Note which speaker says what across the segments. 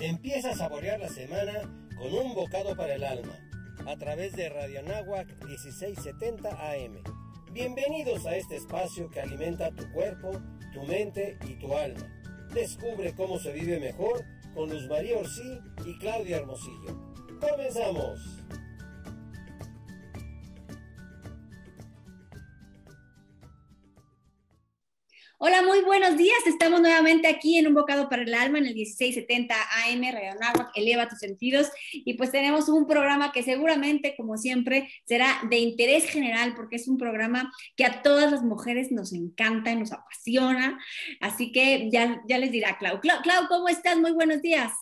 Speaker 1: Empieza a saborear la semana con un bocado para el alma a través de Radio Nahuac 1670 AM. Bienvenidos a este espacio que alimenta tu cuerpo, tu mente y tu alma. Descubre cómo se vive mejor con Luz María Orsí y Claudia Hermosillo. ¡Comenzamos! buenos días. Estamos nuevamente aquí en Un Bocado para el Alma en el 1670 AM, Radio Nahuac, Eleva tus sentidos. Y pues tenemos un programa que seguramente, como siempre, será de interés general porque es un programa que a todas las mujeres nos encanta, y nos apasiona. Así que ya, ya les dirá Clau. Clau. ¿cómo estás? Muy buenos días.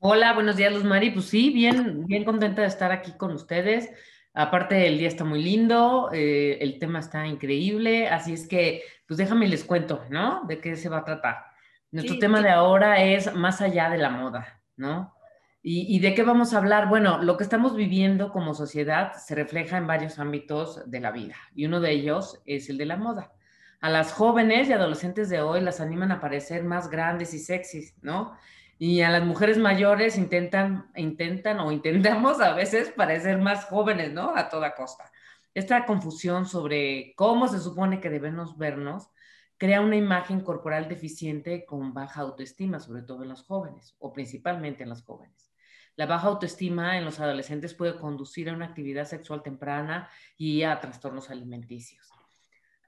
Speaker 2: Hola, buenos días, Luz Mari. Pues sí, bien, bien contenta de estar aquí con ustedes Aparte, el día está muy lindo, eh, el tema está increíble, así es que, pues déjame les cuento, ¿no? De qué se va a tratar. Nuestro tema de ahora es más allá de la moda, ¿no? ¿Y, ¿Y de qué vamos a hablar? Bueno, lo que estamos viviendo como sociedad se refleja en varios ámbitos de la vida y uno de ellos es el de la moda. A las jóvenes y adolescentes de hoy las animan a parecer más grandes y sexys, ¿no? Y a las mujeres mayores intentan, intentan o intentamos a veces parecer más jóvenes, ¿no? A toda costa. Esta confusión sobre cómo se supone que debemos vernos crea una imagen corporal deficiente con baja autoestima, sobre todo en los jóvenes, o principalmente en las jóvenes. La baja autoestima en los adolescentes puede conducir a una actividad sexual temprana y a trastornos alimenticios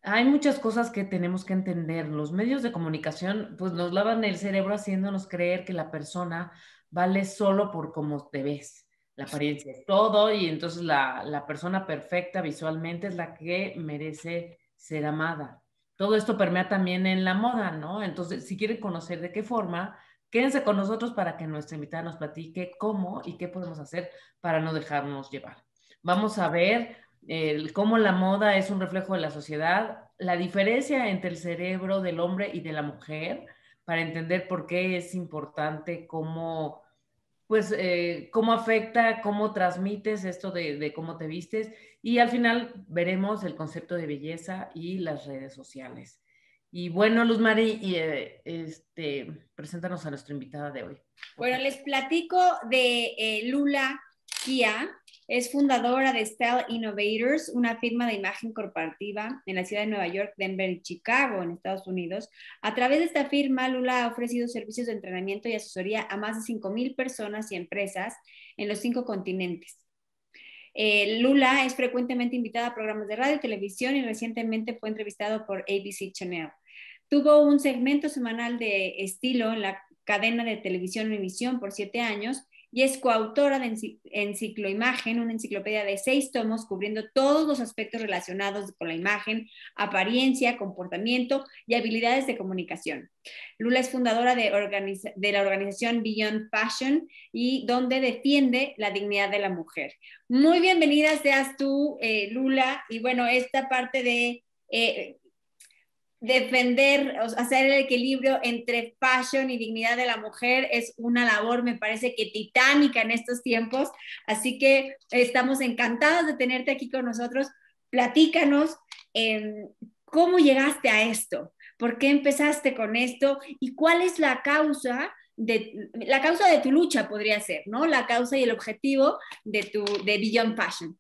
Speaker 2: hay muchas cosas que tenemos que entender. Los medios de comunicación, pues nos lavan el cerebro haciéndonos creer que la persona vale solo por cómo te ves. La apariencia es todo y entonces la, la persona perfecta visualmente es la que merece ser amada. Todo esto permea también en la moda, ¿no? Entonces, si quieren conocer de qué forma, quédense con nosotros para que nuestra invitada nos platique cómo y qué podemos hacer para no dejarnos llevar. Vamos a ver el cómo la moda es un reflejo de la sociedad, la diferencia entre el cerebro del hombre y de la mujer, para entender por qué es importante cómo, pues, eh, cómo afecta, cómo transmites esto de, cómo te vistes. Y al final veremos el concepto de belleza y las redes sociales. Y bueno, Luz Mari, eh, este, preséntanos a nuestra invitada de hoy.
Speaker 1: Bueno, les platico de eh, Lula Kia es fundadora de Style Innovators, una firma de imagen corporativa en la ciudad de Nueva York, Denver y Chicago, en Estados Unidos. A través de esta firma, Lula ha ofrecido servicios de entrenamiento y asesoría a más de 5.000 personas y empresas en los cinco continentes. Eh, Lula es frecuentemente invitada a programas de radio y televisión y recientemente fue entrevistado por ABC Channel. Tuvo un segmento semanal de estilo en la cadena de televisión emisión por siete años y es coautora de Encicloimagen, una enciclopedia de seis tomos cubriendo todos los aspectos relacionados con la imagen, apariencia, comportamiento y habilidades de comunicación. Lula es fundadora de, la organización Beyond Fashion y donde defiende la dignidad de la mujer. Muy bienvenida seas tú, eh, Lula, y bueno, esta parte de... Eh, defender, hacer el equilibrio entre pasión y dignidad de la mujer es una labor, me parece que titánica en estos tiempos. Así que estamos encantados de tenerte aquí con nosotros. Platícanos en em, cómo llegaste a esto, por qué empezaste con esto y cuál es la causa. De, la causa de tu lucha podría ser, ¿no? La causa y el objetivo de tu de Beyond Fashion.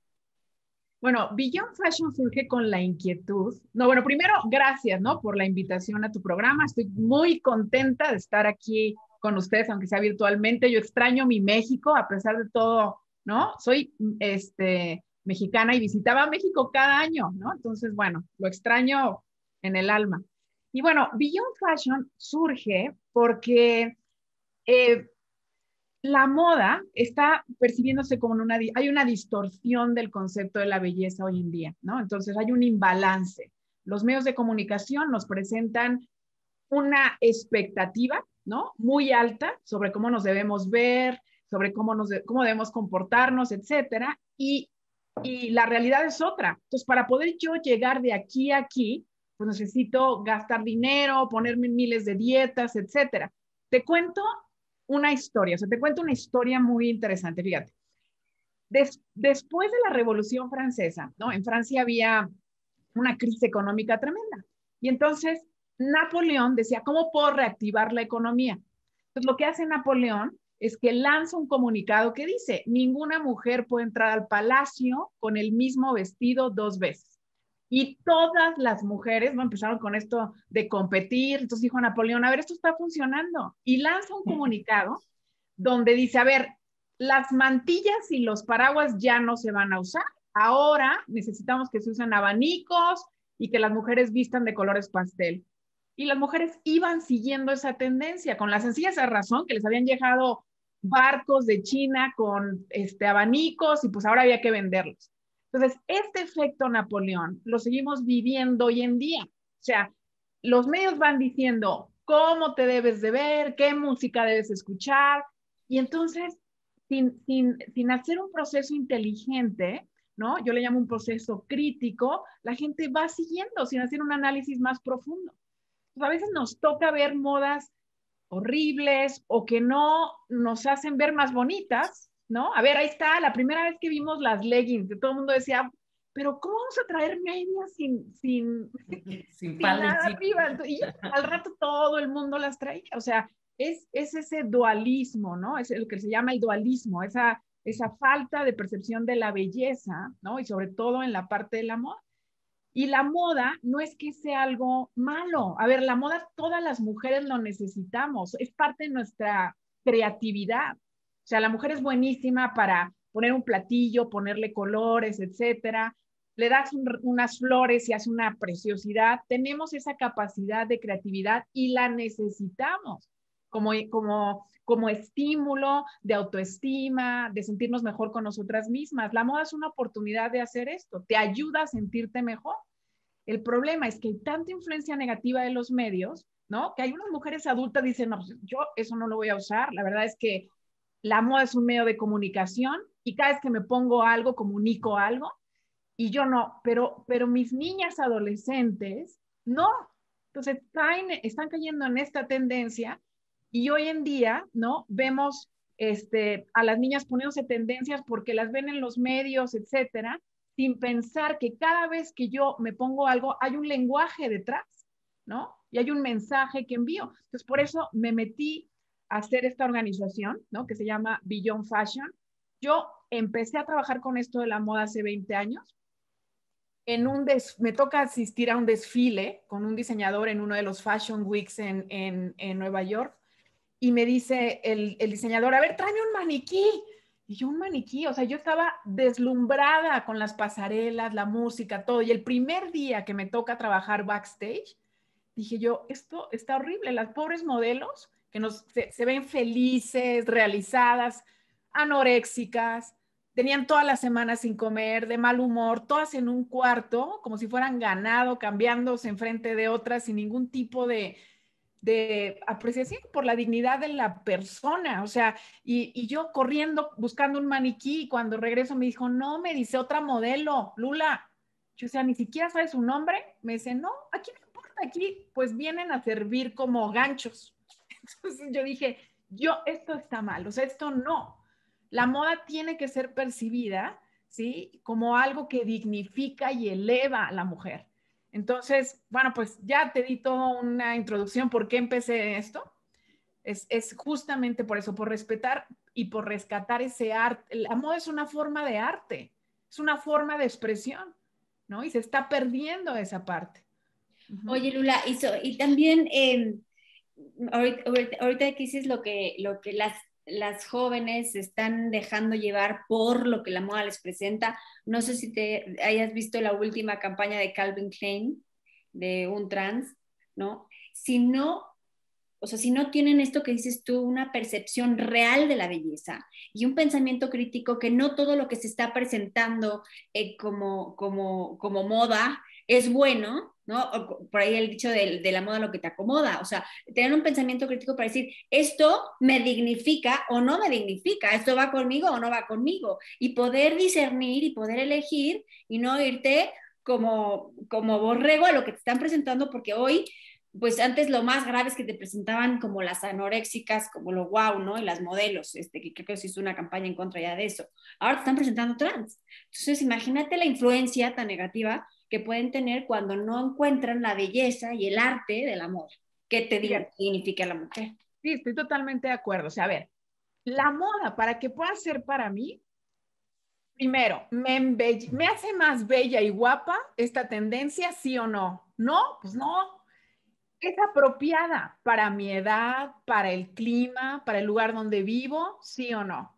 Speaker 1: Bueno, Beyond
Speaker 3: Fashion surge con la inquietud. No, bueno, primero, gracias, ¿no? Por la invitación a tu programa. Estoy muy contenta de estar aquí con ustedes, aunque sea virtualmente. Yo extraño mi México, a pesar de todo, ¿no? Soy este, mexicana y visitaba México cada año, ¿no? Entonces, bueno, lo extraño en el alma. Y bueno, Beyond Fashion surge porque eh, la moda está percibiéndose como una, hay una distorsión del concepto de la belleza hoy en día, ¿no? Entonces hay un imbalance. Los medios de comunicación nos presentan una expectativa, ¿no? Muy alta sobre cómo nos debemos ver, sobre cómo, nos cómo debemos comportarnos, etcétera, y, la realidad es otra. Entonces, para poder yo llegar de aquí a aquí, pues necesito gastar dinero, ponerme miles de dietas, etcétera. Te cuento una historia, o sea, te cuento una historia muy interesante, fíjate. después de la Revolución Francesa, ¿no? En Francia había una crisis económica tremenda. Y entonces Napoleón decía, ¿cómo puedo reactivar la economía? Entonces lo que hace Napoleón es que lanza un comunicado que dice, ninguna mujer puede entrar al palacio con el mismo vestido dos veces y todas las mujeres empezaron con esto de competir. Entonces dijo Napoleón, a ver, esto está funcionando. Y lanza un comunicado donde dice, a ver, las mantillas y los paraguas ya no se van a usar. Ahora necesitamos que se usen abanicos y que las mujeres vistan de colores pastel. Y las mujeres iban siguiendo esa tendencia con la sencilla razón que les habían llegado barcos de China con este abanicos y pues ahora había que venderlos. Entonces, este efecto Napoleón lo seguimos viviendo hoy en día. O sea, los medios van diciendo cómo te debes de ver, qué música debes escuchar, y entonces, sin, hacer un proceso inteligente, ¿no? Yo le llamo un proceso crítico, la gente va siguiendo sin hacer un análisis más profundo. Pues, a veces nos toca ver modas horribles o que no nos hacen ver más bonitas, ¿no? A ver, ahí está, la primera vez que vimos las leggings, todo el mundo decía, pero ¿cómo vamos a traer medias sin, sin,
Speaker 2: nada
Speaker 3: Y al rato todo el mundo las traía, o sea, es, es ese dualismo, ¿no? Es lo que se llama el dualismo, esa, esa falta de percepción de la belleza, ¿no? Y sobre todo en la parte del amor. Y la moda no es que sea algo malo. A ver, la moda todas las mujeres lo necesitamos, es parte de nuestra creatividad. O sea, la mujer es buenísima para poner un platillo, ponerle colores, etcétera. Le das unas flores y hace una preciosidad. Tenemos esa capacidad de creatividad y la necesitamos como, como, como estímulo de autoestima, de sentirnos mejor con nosotras mismas. La moda es una oportunidad de hacer esto. Te ayuda a sentirte mejor. El problema es que hay tanta influencia negativa de los medios, ¿no? Que hay unas mujeres adultas que dicen, no, pues, yo eso no lo voy a usar. La verdad es que la moda es un medio de comunicación y cada vez que me pongo algo, comunico algo. Y yo no, pero, pero mis niñas adolescentes no. Entonces están, cayendo en esta tendencia y hoy en día, ¿no? Vemos este, a las niñas poniéndose tendencias porque las ven en los medios, etcétera, sin pensar que cada vez que yo me pongo algo hay un lenguaje detrás, ¿no? Y hay un mensaje que envío. Entonces, por eso me metí hacer esta organización, ¿no? Que se llama Beyond Fashion. Yo empecé a trabajar con esto de la moda hace 20 años. En un des me toca asistir a un desfile con un diseñador en uno de los Fashion Weeks en, Nueva York y me dice el, el, diseñador, a ver, tráeme un maniquí. Y yo un maniquí, o sea, yo estaba deslumbrada con las pasarelas, la música, todo. Y el primer día que me toca trabajar backstage, dije yo, esto está horrible, las pobres modelos que se, ven felices, realizadas, anoréxicas, tenían todas las semanas sin comer, de mal humor, todas en un cuarto, como si fueran ganado, cambiándose enfrente de otras sin ningún tipo de, de apreciación por la dignidad de la persona, o sea, y, yo corriendo buscando un maniquí cuando regreso me dijo, no, me dice otra modelo, Lula, yo, o sea, ni siquiera sabe su nombre, me dice, no, aquí no importa, aquí pues vienen a servir como ganchos, entonces yo dije, yo, esto está mal, o sea, esto no. La moda tiene que ser percibida, ¿sí? Como algo que dignifica y eleva a la mujer. Entonces, bueno, pues ya te di toda una introducción por qué empecé esto. Es, justamente por eso, por respetar y por rescatar ese arte. La moda es una forma de arte, es una forma de expresión, ¿no? Y se
Speaker 1: está perdiendo esa parte. Oye, Lula, y, también em, ahorita, ahorita que dices lo que, lo que las, las jóvenes están dejando llevar por lo que la moda les presenta, no sé si te hayas visto la última campaña de Calvin Klein, de un trans, ¿no? Si no, o sea, si no tienen esto que dices tú, una percepción real de la belleza y un pensamiento crítico que no todo lo que se está presentando eh, como, como, como moda es bueno, ¿no? Por ahí el dicho de, la moda lo que te acomoda, o sea, tener un pensamiento crítico para decir, esto me dignifica o no me dignifica, esto va conmigo o no va conmigo, y poder discernir y poder elegir y no irte como, como borrego a lo que te están presentando, porque hoy, pues antes lo más grave es que te presentaban como las anoréxicas, como lo wow, ¿no? Y las modelos, este, que creo que se hizo una campaña en contra ya de eso. Ahora te están presentando trans. Entonces, imagínate la influencia tan negativa que pueden tener cuando no encuentran la belleza y el arte del amor. ¿Qué te diga sí. significa la mujer? Sí, estoy totalmente de acuerdo. O sea, a ver, la moda, para que pueda ser
Speaker 3: para mí, primero, ¿me, ¿me hace más bella y guapa esta tendencia, sí o no? No, pues no. ¿Es apropiada para mi edad, para el clima, para el lugar donde vivo, sí o no?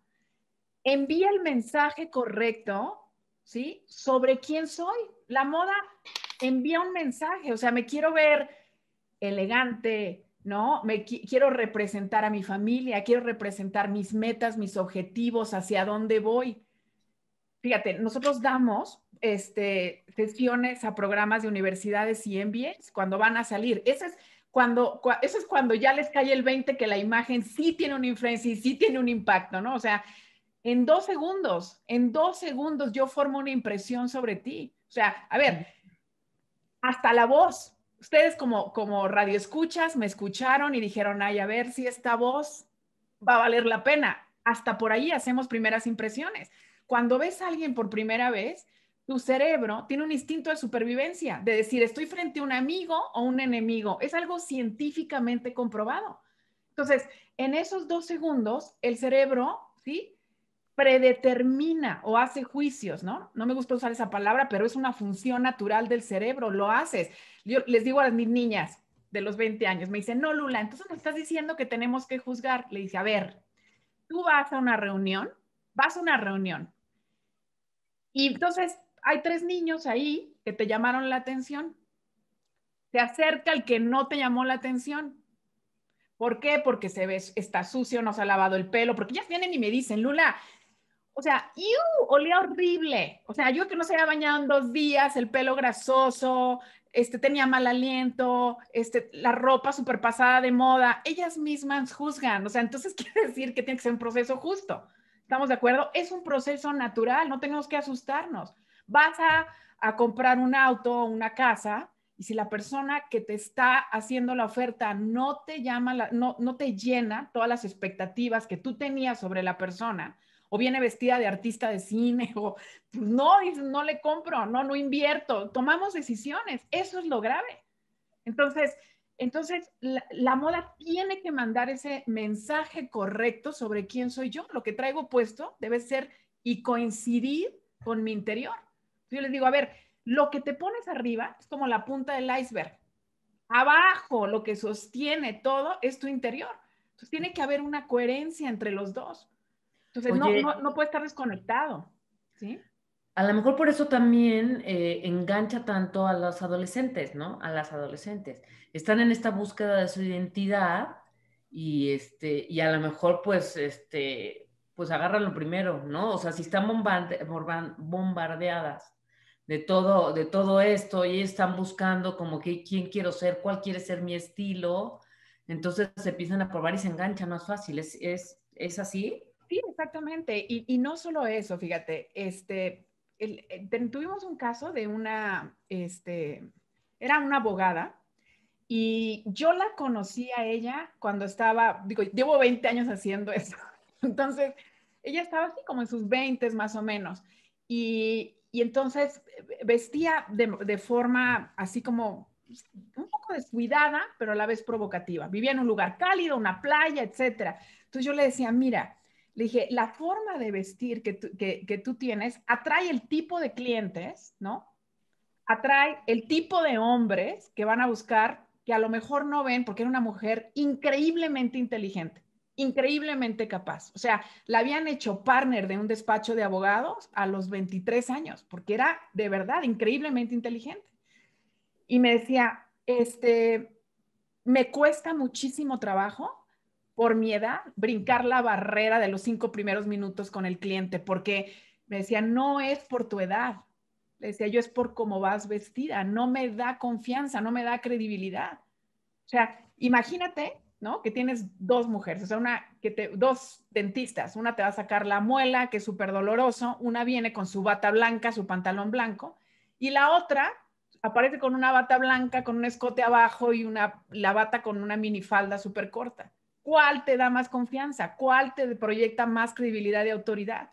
Speaker 3: Envía el mensaje correcto, ¿sí? Sobre quién soy, la moda envía un mensaje, o sea, me quiero ver elegante, ¿no? Me quiero representar a mi familia, quiero representar mis metas, mis objetivos, hacia dónde voy. Fíjate, nosotros damos este, sesiones a programas de universidades y MBAs cuando van a salir. Eso es cuando, eso es cuando ya les cae el 20 que la imagen sí tiene una influencia y sí tiene un impacto, ¿no? O sea, en dos segundos, en dos segundos yo formo una impresión sobre ti. O sea, a ver, hasta la voz. Ustedes como, como radio escuchas me escucharon y dijeron, ay, a ver si esta voz va a valer la pena. Hasta por ahí hacemos primeras impresiones. Cuando ves a alguien por primera vez, tu cerebro tiene un instinto de supervivencia, de decir, estoy frente a un amigo o un enemigo. Es algo científicamente comprobado. Entonces, en esos dos segundos, el cerebro, ¿sí? predetermina o hace juicios, ¿no? No me gusta usar esa palabra, pero es una función natural del cerebro, lo haces. Yo les digo a mis niñas de los 20 años, me dicen, no, Lula, entonces nos estás diciendo que tenemos que juzgar. Le dice, a ver, tú vas a una reunión, vas a una reunión. Y entonces hay tres niños ahí que te llamaron la atención. Se acerca el que no te llamó la atención. ¿Por qué? Porque se ve, está sucio, no se ha lavado el pelo, porque ya vienen y me dicen, Lula, o sea, ¡iu! olía horrible. O sea, yo que no se había bañado en dos días, el pelo grasoso, este, tenía mal aliento, este, la ropa súper pasada de moda, ellas mismas juzgan. O sea, entonces quiere decir que tiene que ser un proceso justo. ¿Estamos de acuerdo? Es un proceso natural, no tenemos que asustarnos. Vas a, comprar un auto o una casa y si la persona que te está haciendo la oferta no te llama, no te llena todas las expectativas que tú tenías sobre la persona, o viene vestida de artista de cine, o pues, no, no le compro, no, no invierto. Tomamos decisiones, eso es lo grave. Entonces, entonces la, moda tiene que mandar ese mensaje correcto sobre quién soy yo. Lo que traigo puesto debe ser y coincidir con mi interior. Yo les digo, a ver, lo que te pones arriba es como la punta del iceberg. Abajo, lo que sostiene todo es tu interior. Entonces tiene que haber una coherencia entre los dos. Entonces, no, no, puede estar desconectado, ¿sí?
Speaker 2: A lo mejor por eso también eh, engancha tanto a los adolescentes, ¿no? A las adolescentes. Están en esta búsqueda de su identidad y, este, y a lo mejor, pues, este, pues agarran lo primero, ¿no? O sea, si están bombardeadas de todo, de todo esto y están buscando como que quién quiero ser, cuál quiere ser mi estilo, entonces se empiezan a probar y se enganchan más fácil. ¿Es, es, es así?
Speaker 3: Sí, exactamente. Y, no solo eso, fíjate, este, eh, tuvimos un caso de una, este, era una abogada y yo la conocí a ella cuando estaba, digo, llevo 20 años haciendo eso. Entonces, ella estaba así como en sus 20 más o menos. Y, entonces eh, vestía de, de, forma así como pues, un poco descuidada, pero a la vez provocativa. Vivía en un lugar cálido, una playa, etcétera. Entonces yo le decía, mira, le dije, la forma de vestir que tú, tienes atrae el tipo de clientes, ¿no? Atrae el tipo de hombres que van a buscar, que a lo mejor no ven, porque era una mujer increíblemente inteligente increíblemente capaz. O sea, la habían hecho partner de un despacho de abogados a los 23 años, porque era de verdad increíblemente inteligente. Y me decía, este, me cuesta muchísimo trabajo por mi edad, brincar la barrera de los cinco primeros minutos con el cliente, porque me decía, no es por tu edad. Le decía, yo es por cómo vas vestida, no me da confianza, no me da credibilidad. O sea, imagínate, ¿no? Que tienes dos mujeres, o sea, una que te, dos dentistas, una te va a sacar la muela, que es súper doloroso, una viene con su bata blanca, su pantalón blanco, y la otra aparece con una bata blanca, con un escote abajo y una, la bata con una minifalda súper corta. ¿Cuál te da más confianza? ¿Cuál te proyecta más credibilidad y autoridad?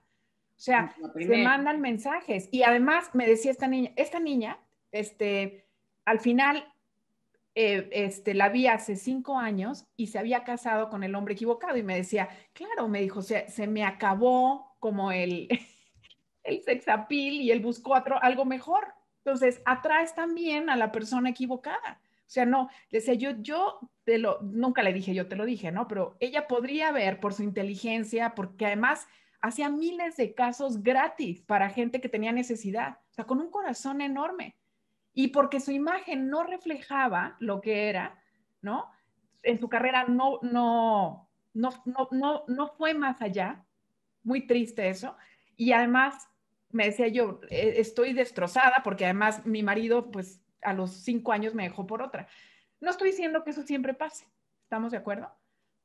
Speaker 3: O sea, se mandan mensajes. Y además me decía esta niña, esta niña, este, al final, eh, este, la vi hace cinco años y se había casado con el hombre equivocado. Y me decía, claro, me dijo, se, me acabó como el, el sexapil y él buscó algo mejor. Entonces, atraes también a la persona equivocada sea, no, le decía yo, yo te lo, nunca le dije, yo te lo dije, ¿no? Pero ella podría ver por su inteligencia, porque además hacía miles de casos gratis para gente que tenía necesidad, o sea, con un corazón enorme. Y porque su imagen no reflejaba lo que era, ¿no? En su carrera no, no, no, no, no, no fue más allá. Muy triste eso. Y además me decía yo, e, estoy destrozada porque además mi marido, pues a los cinco años me dejó por otra. No estoy diciendo que eso siempre pase, ¿estamos de acuerdo?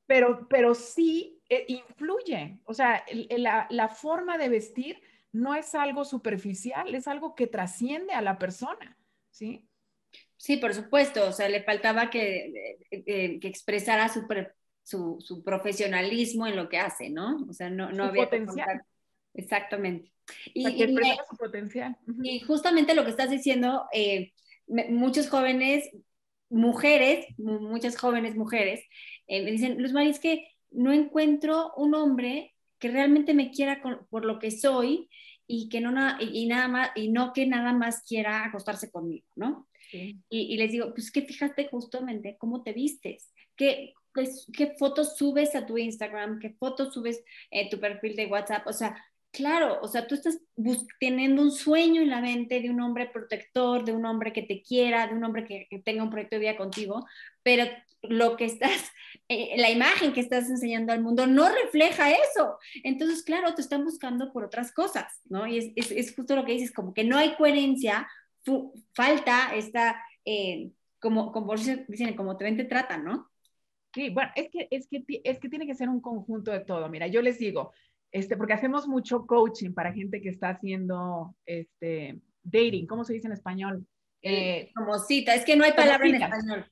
Speaker 3: Pero, pero sí eh, influye, o sea, la, la forma de vestir no es algo superficial, es algo que trasciende a la persona,
Speaker 1: ¿sí? Sí, por supuesto, o sea, le faltaba que, eh, eh, que, expresara su, su, su, profesionalismo en lo que hace, ¿no? O sea, no, no había potencial. Exactamente. Y, que su potencial. y justamente lo que estás diciendo, eh, muchos jóvenes, mujeres, muchas jóvenes mujeres, eh, me dicen, Luz María, que no encuentro un hombre que realmente me quiera por lo que soy y que no y, nada más y no que nada más quiera acostarse conmigo, ¿no? Y, les digo, pues que fíjate justamente cómo te vistes, qué, pues, qué, fotos subes a tu Instagram, qué fotos subes en eh, tu perfil de WhatsApp, o sea, Claro, o sea, tú estás teniendo un sueño en la mente de un hombre protector, de un hombre que te quiera, de un hombre que, tenga un proyecto de vida contigo, pero lo que estás, eh, la imagen que estás enseñando al mundo no refleja eso. Entonces, claro, te están buscando por otras cosas, ¿no? Y es, justo lo que dices, como que no hay coherencia, falta esta, eh, como, como dicen, como te ven, te tratan, ¿no?
Speaker 3: Sí, bueno, es que, es, que, es que tiene que ser un conjunto de todo. Mira, yo les digo, este, porque hacemos mucho coaching para gente que está haciendo este, dating, ¿cómo se dice en español? Eh,
Speaker 1: como cita, es que no hay palabra en español.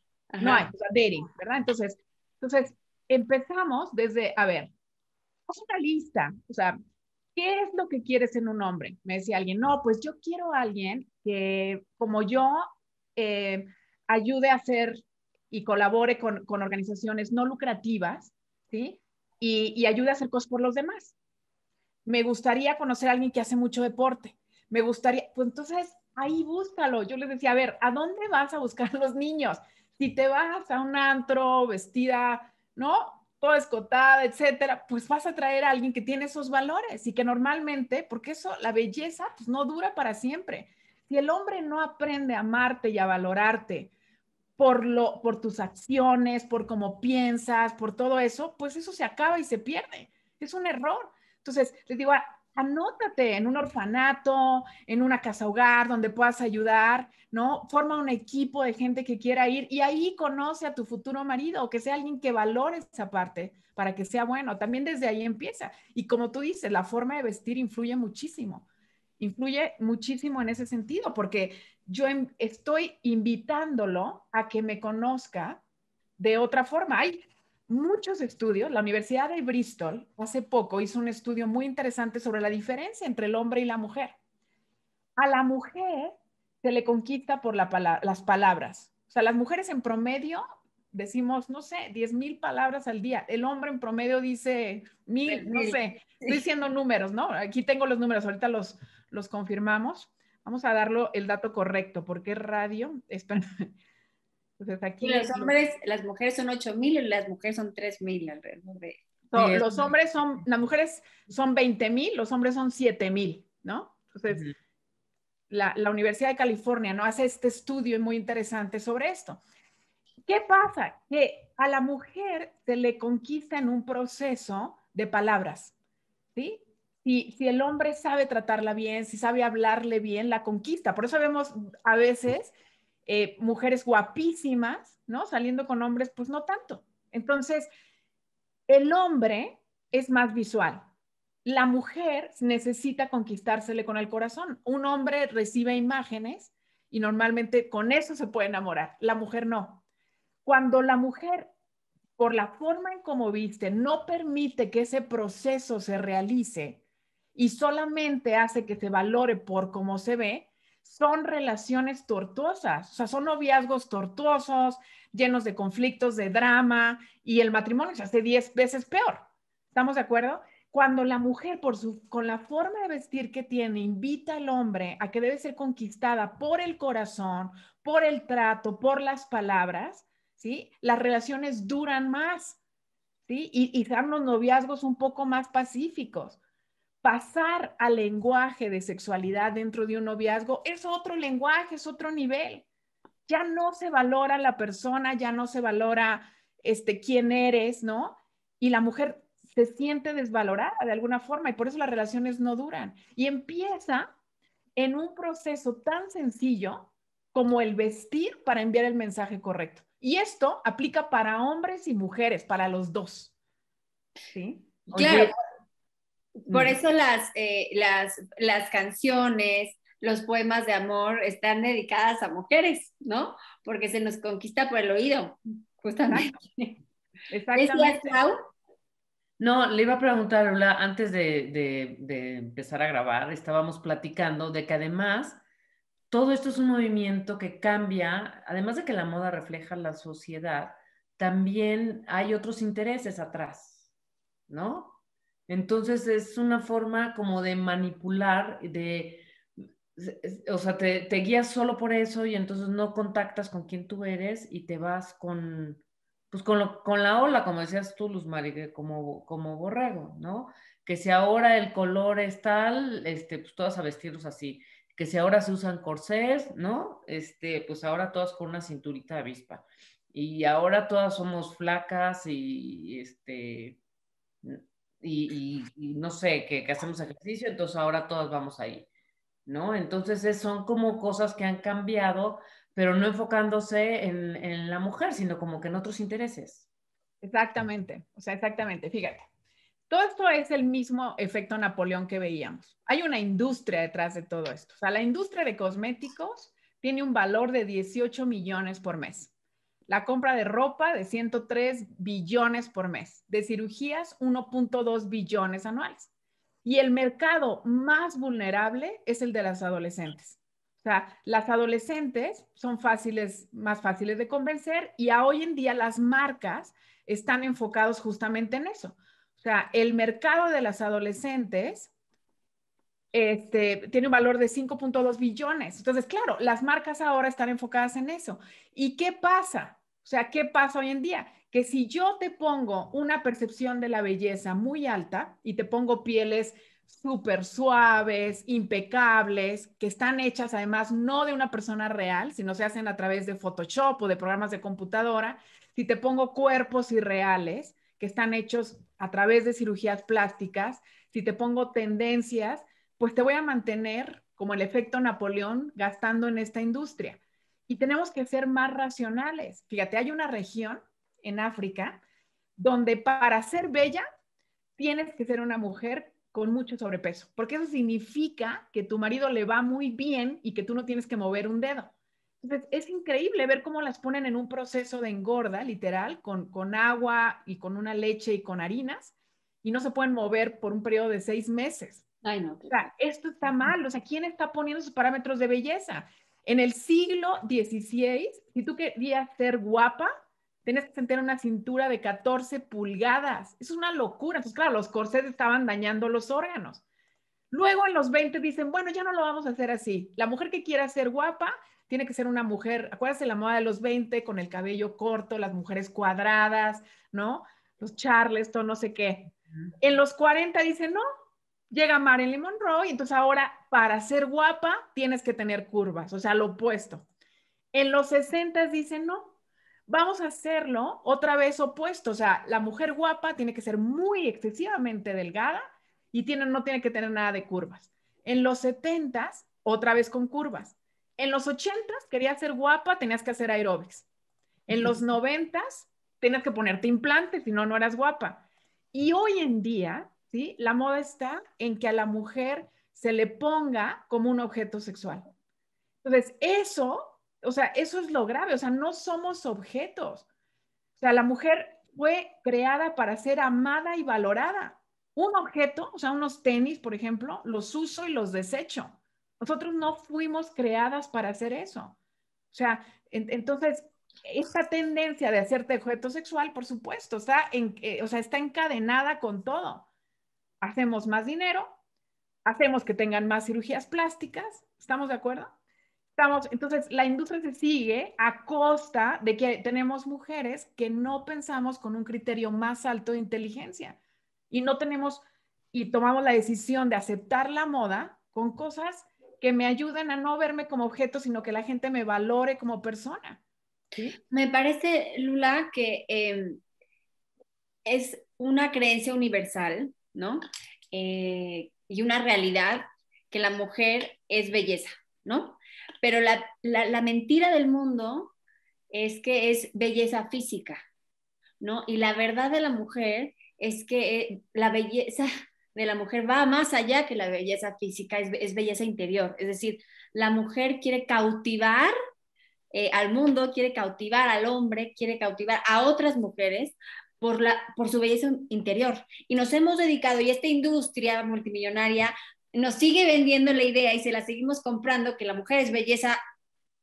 Speaker 1: No hay, o
Speaker 3: sea, dating, ¿verdad? Entonces, entonces, empezamos desde, a ver, haz una lista, o sea, ¿qué es lo que quieres en un hombre? Me decía alguien, no, pues yo quiero a alguien que, como yo, eh, ayude a hacer y colabore con, con organizaciones no lucrativas, ¿sí? Y, y, ayude a hacer cosas por los demás me gustaría conocer a alguien que hace mucho deporte, me gustaría, pues entonces ahí búscalo. Yo les decía, a ver, ¿a dónde vas a buscar los niños? Si te vas a un antro vestida, ¿no? Todo escotada, etcétera, pues vas a traer a alguien que tiene esos valores y que normalmente, porque eso, la belleza, pues no dura para siempre. Si el hombre no aprende a amarte y a valorarte por, lo, por tus acciones, por cómo piensas, por todo eso, pues eso se acaba y se pierde. Es un error. Entonces, les digo, ah, anótate en un orfanato, en una casa hogar donde puedas ayudar, ¿no? Forma un equipo de gente que quiera ir y ahí conoce a tu futuro marido, que sea alguien que valore esa parte para que sea bueno. También desde ahí empieza. Y como tú dices, la forma de vestir influye muchísimo, influye muchísimo en ese sentido, porque yo em, estoy invitándolo a que me conozca de otra forma muchos estudios, la Universidad de Bristol hace poco hizo un estudio muy interesante sobre la diferencia entre el hombre y la mujer. A la mujer se le conquista por las palabras. O sea, las mujeres en promedio decimos, no sé, 10 mil palabras al día. El hombre en promedio dice mil, no sé. Estoy diciendo números, ¿no? Aquí tengo los números, ahorita los, los confirmamos. Vamos a darlo el dato correcto, porque radio, entonces pues aquí los hombres,
Speaker 1: las mujeres son 8000 y las
Speaker 3: mujeres son 3000 alrededor de. los hombres son, las mujeres son 20,000, los hombres son 7,000, ¿no? Entonces, la, la, Universidad de California no hace este estudio muy interesante sobre esto. ¿Qué pasa? Que a la mujer se le conquista en un proceso de palabras, ¿sí? Si, si el hombre sabe tratarla bien, si sabe hablarle bien, la conquista. Por eso vemos a veces eh, mujeres guapísimas, ¿no? Saliendo con hombres, pues no tanto. Entonces, el hombre es más visual. La mujer necesita conquistársele con el corazón. Un hombre recibe imágenes y normalmente con eso se puede enamorar. La mujer no. Cuando la mujer, por la forma en cómo viste, no permite que ese proceso se realice y solamente hace que se valore por cómo se ve, son relaciones tortuosas, o sea, son noviazgos tortuosos, llenos de conflictos, de drama, y el matrimonio se hace 10 veces peor. ¿Estamos de acuerdo? Cuando la mujer, con la forma de vestir que tiene, invita al hombre a que debe ser conquistada por el corazón, por el trato, por las palabras, ¿sí? Las relaciones duran más, ¿sí? Y, y dan los noviazgos un poco más pacíficos pasar al lenguaje de sexualidad dentro de un noviazgo es otro lenguaje, es otro nivel. Ya no se valora la persona, ya no se valora este quién eres, ¿no? Y la mujer se siente desvalorada de alguna forma y por eso las relaciones no duran. Y empieza en un proceso tan sencillo como el vestir para enviar el mensaje correcto. Y esto aplica para hombres y mujeres, para los dos. ¿Sí? Claro. Por eso
Speaker 1: eh, las, las, canciones, los poemas de amor están dedicadas a mujeres, ¿no? Porque se nos conquista por el oído, justamente. Exactamente.
Speaker 2: No, le iba a preguntar, habla antes de, de, empezar a grabar, estábamos platicando de que además todo esto es un movimiento que cambia, además de que la moda refleja la sociedad, también hay otros intereses atrás, ¿no? Entonces es una forma como de manipular, de, o sea, te, guías solo por eso y entonces no contactas con quién tú eres y te vas con, pues con, la ola, como decías tú, Luz Mari, como, como borrego, ¿no? Que si ahora el color es tal, este, pues todas a vestirlos así. Que si ahora se usan corsés, ¿no? Este, pues ahora todas con una cinturita de avispa. Y ahora todas somos flacas y este, y, no sé, qué hacemos ejercicio, entonces ahora todas vamos ahí, ¿no? Entonces es, son como cosas que han cambiado, pero no enfocándose en, en la mujer, sino como que en otros intereses.
Speaker 3: Exactamente, o sea, exactamente, fíjate. Todo esto es el mismo efecto Napoleón que veíamos. Hay una industria detrás de todo esto. O sea, la industria de cosméticos tiene un valor de 18 millones por mes la compra de ropa de 103 billones por mes, de cirugías 1.2 billones anuales. Y el mercado más vulnerable es el de las adolescentes. O sea, las adolescentes son más fáciles de convencer y hoy en día las marcas están enfocados justamente en eso. O sea, el mercado de las adolescentes este, tiene un valor de 5.2 billones. Entonces, claro, las marcas ahora están enfocadas en eso. ¿Y qué pasa? O sea, ¿qué pasa hoy en día? Que si yo te pongo una percepción de la belleza muy alta y te pongo pieles súper suaves, impecables, que están hechas además no de una persona real, sino se hacen a través de Photoshop o de programas de computadora, si te pongo cuerpos irreales, que están hechos a través de cirugías plásticas, si te pongo tendencias, pues te voy a mantener como el efecto Napoleón gastando en esta industria y tenemos que ser más racionales. Fíjate, hay una región en África donde para ser bella tienes que ser una mujer con mucho sobrepeso, porque eso significa que tu marido le va muy bien y que tú no tienes que mover un dedo. Entonces, es increíble ver cómo las ponen en un proceso de engorda, literal, con, agua y con una leche y con harinas, y no se pueden mover por un periodo de seis meses. esto está mal. O sea, ¿quién está poniendo sus parámetros de belleza? En el siglo XVI, si tú querías ser guapa, tenías que sentir una cintura de 14 pulgadas. es una locura. Entonces, pues claro, los corsets estaban dañando los órganos. Luego en los 20 dicen, bueno, ya no lo vamos a hacer así. La mujer que quiera ser guapa tiene que ser una mujer, acuérdense la moda de los 20 con el cabello corto, las mujeres cuadradas, ¿no? Los todo no sé qué. En los 40 dicen, no, llega Marilyn Monroe y entonces ahora para ser guapa tienes que tener curvas, o sea, lo opuesto. En los 60 dicen, no, vamos a hacerlo otra vez opuesto, o sea, la mujer guapa tiene que ser muy excesivamente delgada y tiene, no tiene que tener nada de curvas. En los 70 otra vez con curvas. En los 80 quería ser guapa, tenías que hacer aeróbics. En los 90 tenías que ponerte implantes, si no, no eras guapa. Y hoy en día, ¿sí? La moda está en que a la mujer se le ponga como un objeto sexual. Entonces, eso, o sea, eso es lo grave, o sea, no somos objetos. O sea, la mujer fue creada para ser amada y valorada. Un objeto, o sea, unos tenis, por ejemplo, los uso y los desecho. Nosotros no fuimos creadas para hacer eso. O sea, entonces, esta tendencia de hacerte objeto sexual, por supuesto, eh, o sea, está encadenada con todo hacemos más dinero, hacemos que tengan más cirugías plásticas, ¿estamos de acuerdo? Estamos, entonces, la industria se sigue a costa de que tenemos mujeres que no pensamos con un criterio más alto de inteligencia y no tenemos y tomamos la decisión de aceptar la moda con cosas que me ayuden a no verme como objeto, sino que la gente me
Speaker 1: valore como persona. Me parece, Lula, que em, es una creencia universal eh, y una realidad que la mujer es belleza, ¿no? Pero la, mentira del mundo es que es belleza física, ¿no? Y la verdad de la mujer es que eh, la belleza de la mujer va más allá que la belleza física, es, belleza interior. Es decir, la mujer quiere cautivar eh, al mundo, quiere cautivar al hombre, quiere cautivar a otras mujeres por, la, por su belleza interior. Y nos hemos dedicado, y esta industria multimillonaria nos sigue vendiendo la idea y se la seguimos comprando que la mujer es belleza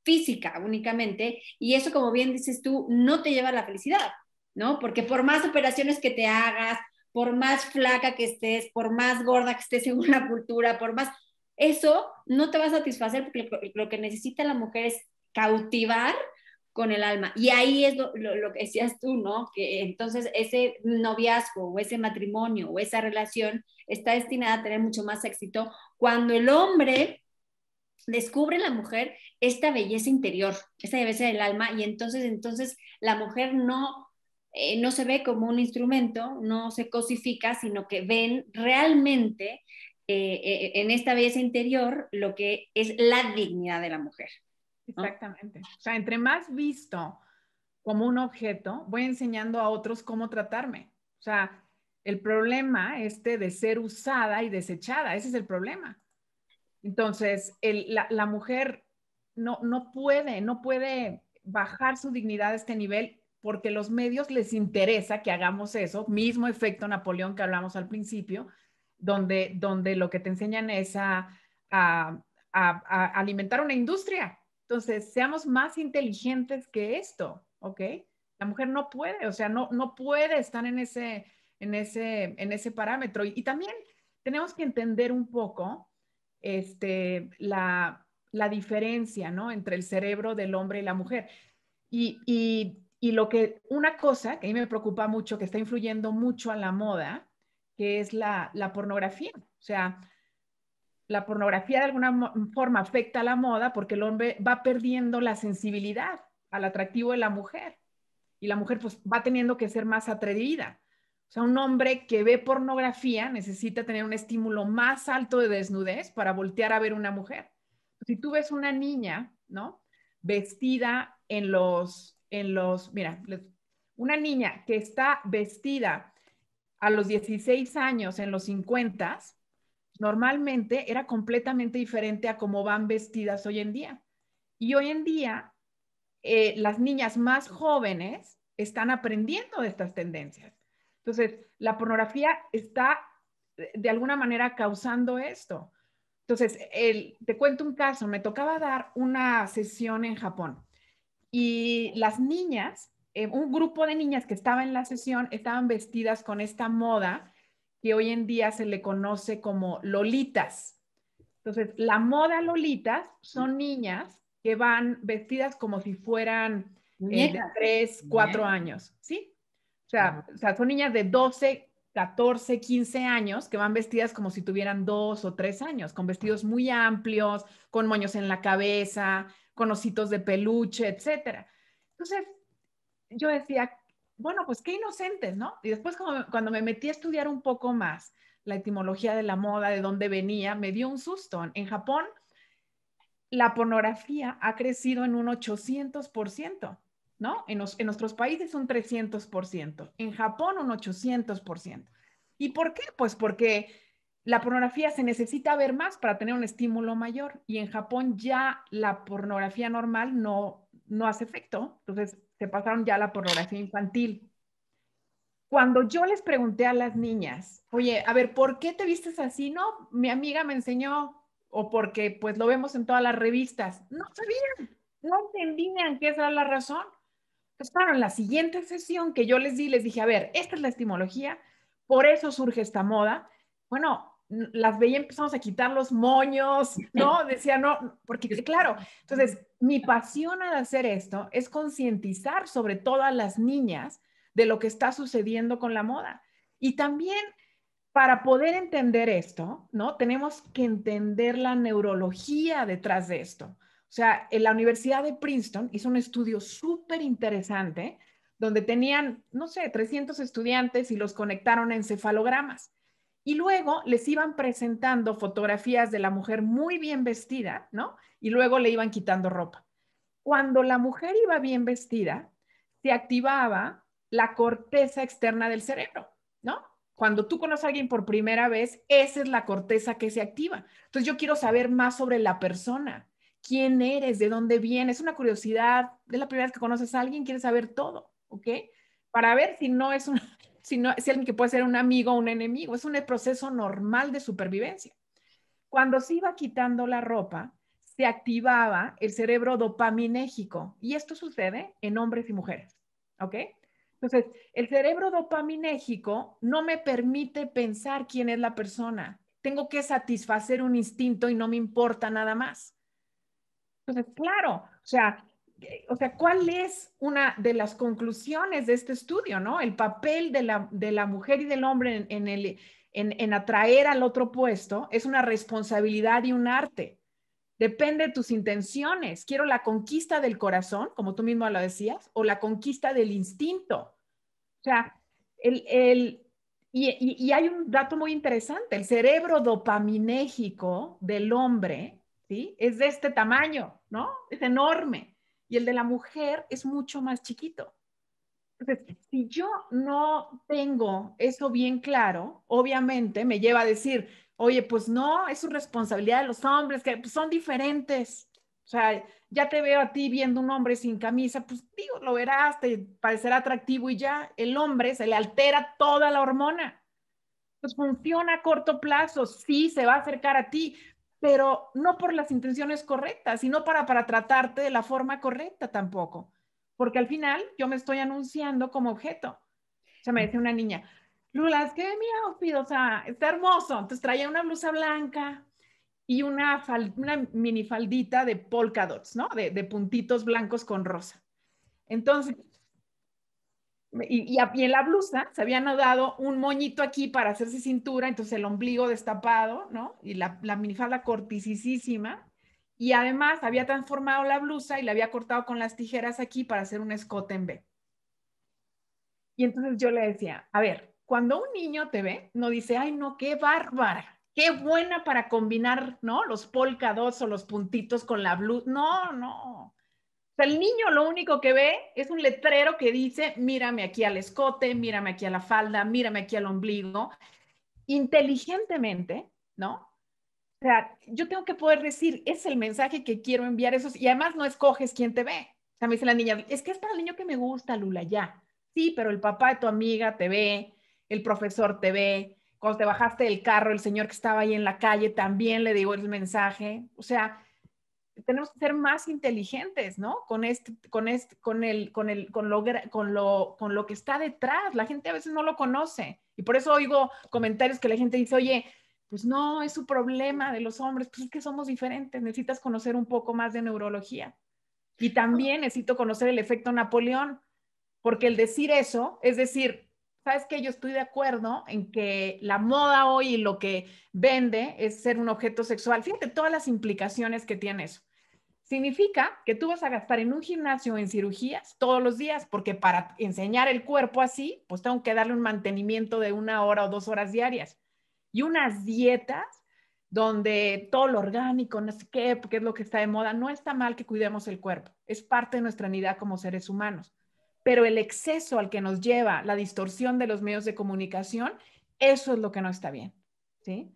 Speaker 1: física únicamente, y eso, como bien dices tú, no te lleva a la felicidad, ¿no? Porque por más operaciones que te hagas, por más flaca que estés, por más gorda que estés en la cultura, por más, eso no te va a satisfacer porque lo que necesita la mujer es cautivar con el alma. Y ahí es lo, que decías tú, ¿no? Que entonces ese noviazgo o ese matrimonio o esa relación está destinada a tener mucho más éxito cuando el hombre descubre en la mujer esta belleza interior, esta belleza del alma y entonces, entonces la mujer no, eh, no se ve como un instrumento, no se cosifica, sino que ven realmente eh, eh, en esta belleza interior lo que es la dignidad de la mujer. Exactamente.
Speaker 3: O sea, entre más visto como un objeto, voy enseñando a otros cómo tratarme. O sea, el problema este de ser usada y desechada, ese es el problema. Entonces, el, la, la, mujer no, no puede, no puede bajar su dignidad a este nivel porque los medios les interesa que hagamos eso, mismo efecto Napoleón que hablamos al principio, donde, donde lo que te enseñan es a, a, a alimentar una industria, entonces, seamos más inteligentes que esto, ¿ok? La mujer no puede, o sea, no, no puede estar en ese, en ese, en ese parámetro. Y, también tenemos que entender un poco este, la, la, diferencia, ¿no? Entre el cerebro del hombre y la mujer. Y, y, y lo que, una cosa que a mí me preocupa mucho, que está influyendo mucho a la moda, que es la, la pornografía. O sea, la pornografía de alguna forma afecta a la moda porque el hombre va perdiendo la sensibilidad al atractivo de la mujer y la mujer pues, va teniendo que ser más atrevida. O sea, un hombre que ve pornografía necesita tener un estímulo más alto de desnudez para voltear a ver una mujer. Si tú ves una niña, ¿no? Vestida en los, en los, mira, una niña que está vestida a los 16 años en los 50, normalmente era completamente diferente a cómo van vestidas hoy en día. Y hoy en día, eh, las niñas más jóvenes están aprendiendo de estas tendencias. Entonces, la pornografía está eh, de alguna manera causando esto. Entonces, el, te cuento un caso, me tocaba dar una sesión en Japón y las niñas, eh, un grupo de niñas que estaba en la sesión, estaban vestidas con esta moda que hoy en día se le conoce como lolitas. Entonces, la moda lolitas son niñas que van vestidas como si fueran eh, de 3, 4 años, ¿sí? O sea, son niñas de 12, 14, 15 años que van vestidas como si tuvieran 2 o 3 años, con vestidos muy amplios, con moños en la cabeza, con ositos de peluche, etcétera. Entonces, yo decía, bueno, pues qué inocentes, ¿no? Y después cuando, me metí a estudiar un poco más la etimología de la moda, de dónde venía, me dio un susto. En Japón, la pornografía ha crecido en un 800%, ¿no? En, nuestros países un 300%, en Japón un 800%. ¿Y por qué? Pues porque la pornografía se necesita ver más para tener un estímulo mayor y en Japón ya la pornografía normal no, no hace efecto. Entonces, se pasaron ya a la pornografía infantil. Cuando yo les pregunté a las niñas, oye, a ver, ¿por qué te vistes así? No, mi amiga me enseñó, o porque pues lo vemos en todas las revistas. No sabían, no entendían qué era la razón. Entonces, en la siguiente sesión que yo les di, les dije, a ver, esta es la estimología, por eso surge esta moda. Bueno, las veía empezamos a quitar los moños, ¿no? Decía, no, porque claro, entonces mi pasión al hacer esto es concientizar sobre todas las niñas de lo que está sucediendo con la moda. Y también para poder entender esto, ¿no? Tenemos que entender la neurología detrás de esto. O sea, en la Universidad de Princeton hizo un estudio súper interesante donde tenían, no sé, 300 estudiantes y los conectaron a encefalogramas y luego les iban presentando fotografías de la mujer muy bien vestida, ¿no? Y luego le iban quitando ropa. Cuando la mujer iba bien vestida, se activaba la corteza externa del cerebro, ¿no? Cuando tú conoces a alguien por primera vez, esa es la corteza que se activa. Entonces yo quiero saber más sobre la persona, quién eres, de dónde vienes, es una curiosidad, es la primera vez que conoces a alguien, quieres saber todo, ¿ok? Para ver si no es una, si, no, alguien que puede ser un amigo o un enemigo, es un proceso normal de supervivencia. Cuando se iba quitando la ropa, se activaba el cerebro dopaminérgico y esto sucede en hombres y mujeres, ¿ok? Entonces, el cerebro dopaminérgico no me permite pensar quién es la persona. Tengo que satisfacer un instinto y no me importa nada más. Entonces, claro, o sea, o sea, ¿cuál es una de las conclusiones de este estudio, no? El papel de la, de la mujer y del hombre en, el, en, en, atraer al otro puesto es una responsabilidad y un arte. Depende de tus intenciones. Quiero la conquista del corazón, como tú mismo lo decías, o la conquista del instinto. O sea, el, el y, y, y, hay un dato muy interesante. El cerebro dopaminérgico del hombre, ¿sí? Es de este tamaño, ¿no? Es enorme y el de la mujer es mucho más chiquito. Entonces, si yo no tengo eso bien claro, obviamente me lleva a decir, oye, pues no, es su responsabilidad de los hombres, que pues, son diferentes. O sea, ya te veo a ti viendo un hombre sin camisa, pues digo, lo verás, te parecerá atractivo y ya el hombre se le altera toda la hormona. Pues funciona a corto plazo, sí, se va a acercar a ti, pero no por las intenciones correctas, sino para, para tratarte de la forma correcta tampoco. Porque al final yo me estoy anunciando como objeto. O sea, me dice una niña, lulas es que mi outfit, o sea, está hermoso. Entonces traía una blusa blanca y una, fal una minifaldita de polka dots, ¿no? De, de puntitos blancos con rosa. Entonces, y, en la blusa se había dado un moñito aquí para hacerse cintura, entonces el ombligo destapado, ¿no? Y la, la minifalda corticísima. Y además había transformado la blusa y la había cortado con las tijeras aquí para hacer un escote en B. Y entonces yo le decía, a ver, cuando un niño te ve, no dice, ay, no, qué bárbara, qué buena para combinar, ¿no? Los dots o los puntitos con la blusa. No, no. O sea, el niño lo único que ve es un letrero que dice, mírame aquí al escote, mírame aquí a la falda, mírame aquí al ombligo. Inteligentemente, ¿no? O sea, yo tengo que poder decir, es el mensaje que quiero enviar esos, y además no escoges quién te ve. O sea, me dice la niña, es que es para el niño que me gusta, Lula, ya. Sí, pero el papá de tu amiga te ve, el profesor te ve, cuando te bajaste del carro, el señor que estaba ahí en la calle también le dio el mensaje. O sea, tenemos que ser más inteligentes, ¿no? Con este, con este, con el, con el, con lo, con lo, con lo que está detrás. La gente a veces no lo conoce y por eso oigo comentarios que la gente dice, oye, pues no, es su problema de los hombres, pues es que somos diferentes, necesitas conocer un poco más de neurología. Y también necesito conocer el efecto Napoleón, porque el decir eso, es decir, sabes que yo estoy de acuerdo en que la moda hoy lo que vende es ser un objeto sexual. Fíjate todas las implicaciones que tiene eso. Significa que tú vas a gastar en un gimnasio, en cirugías, todos los días, porque para enseñar el cuerpo así, pues tengo que darle un mantenimiento de una hora o dos horas diarias. Y unas dietas donde todo lo orgánico, no sé qué, porque es lo que está de moda. No está mal que cuidemos el cuerpo, es parte de nuestra unidad como seres humanos pero el exceso al que nos lleva la distorsión de los
Speaker 1: medios de comunicación, eso es lo que no está bien, ¿sí?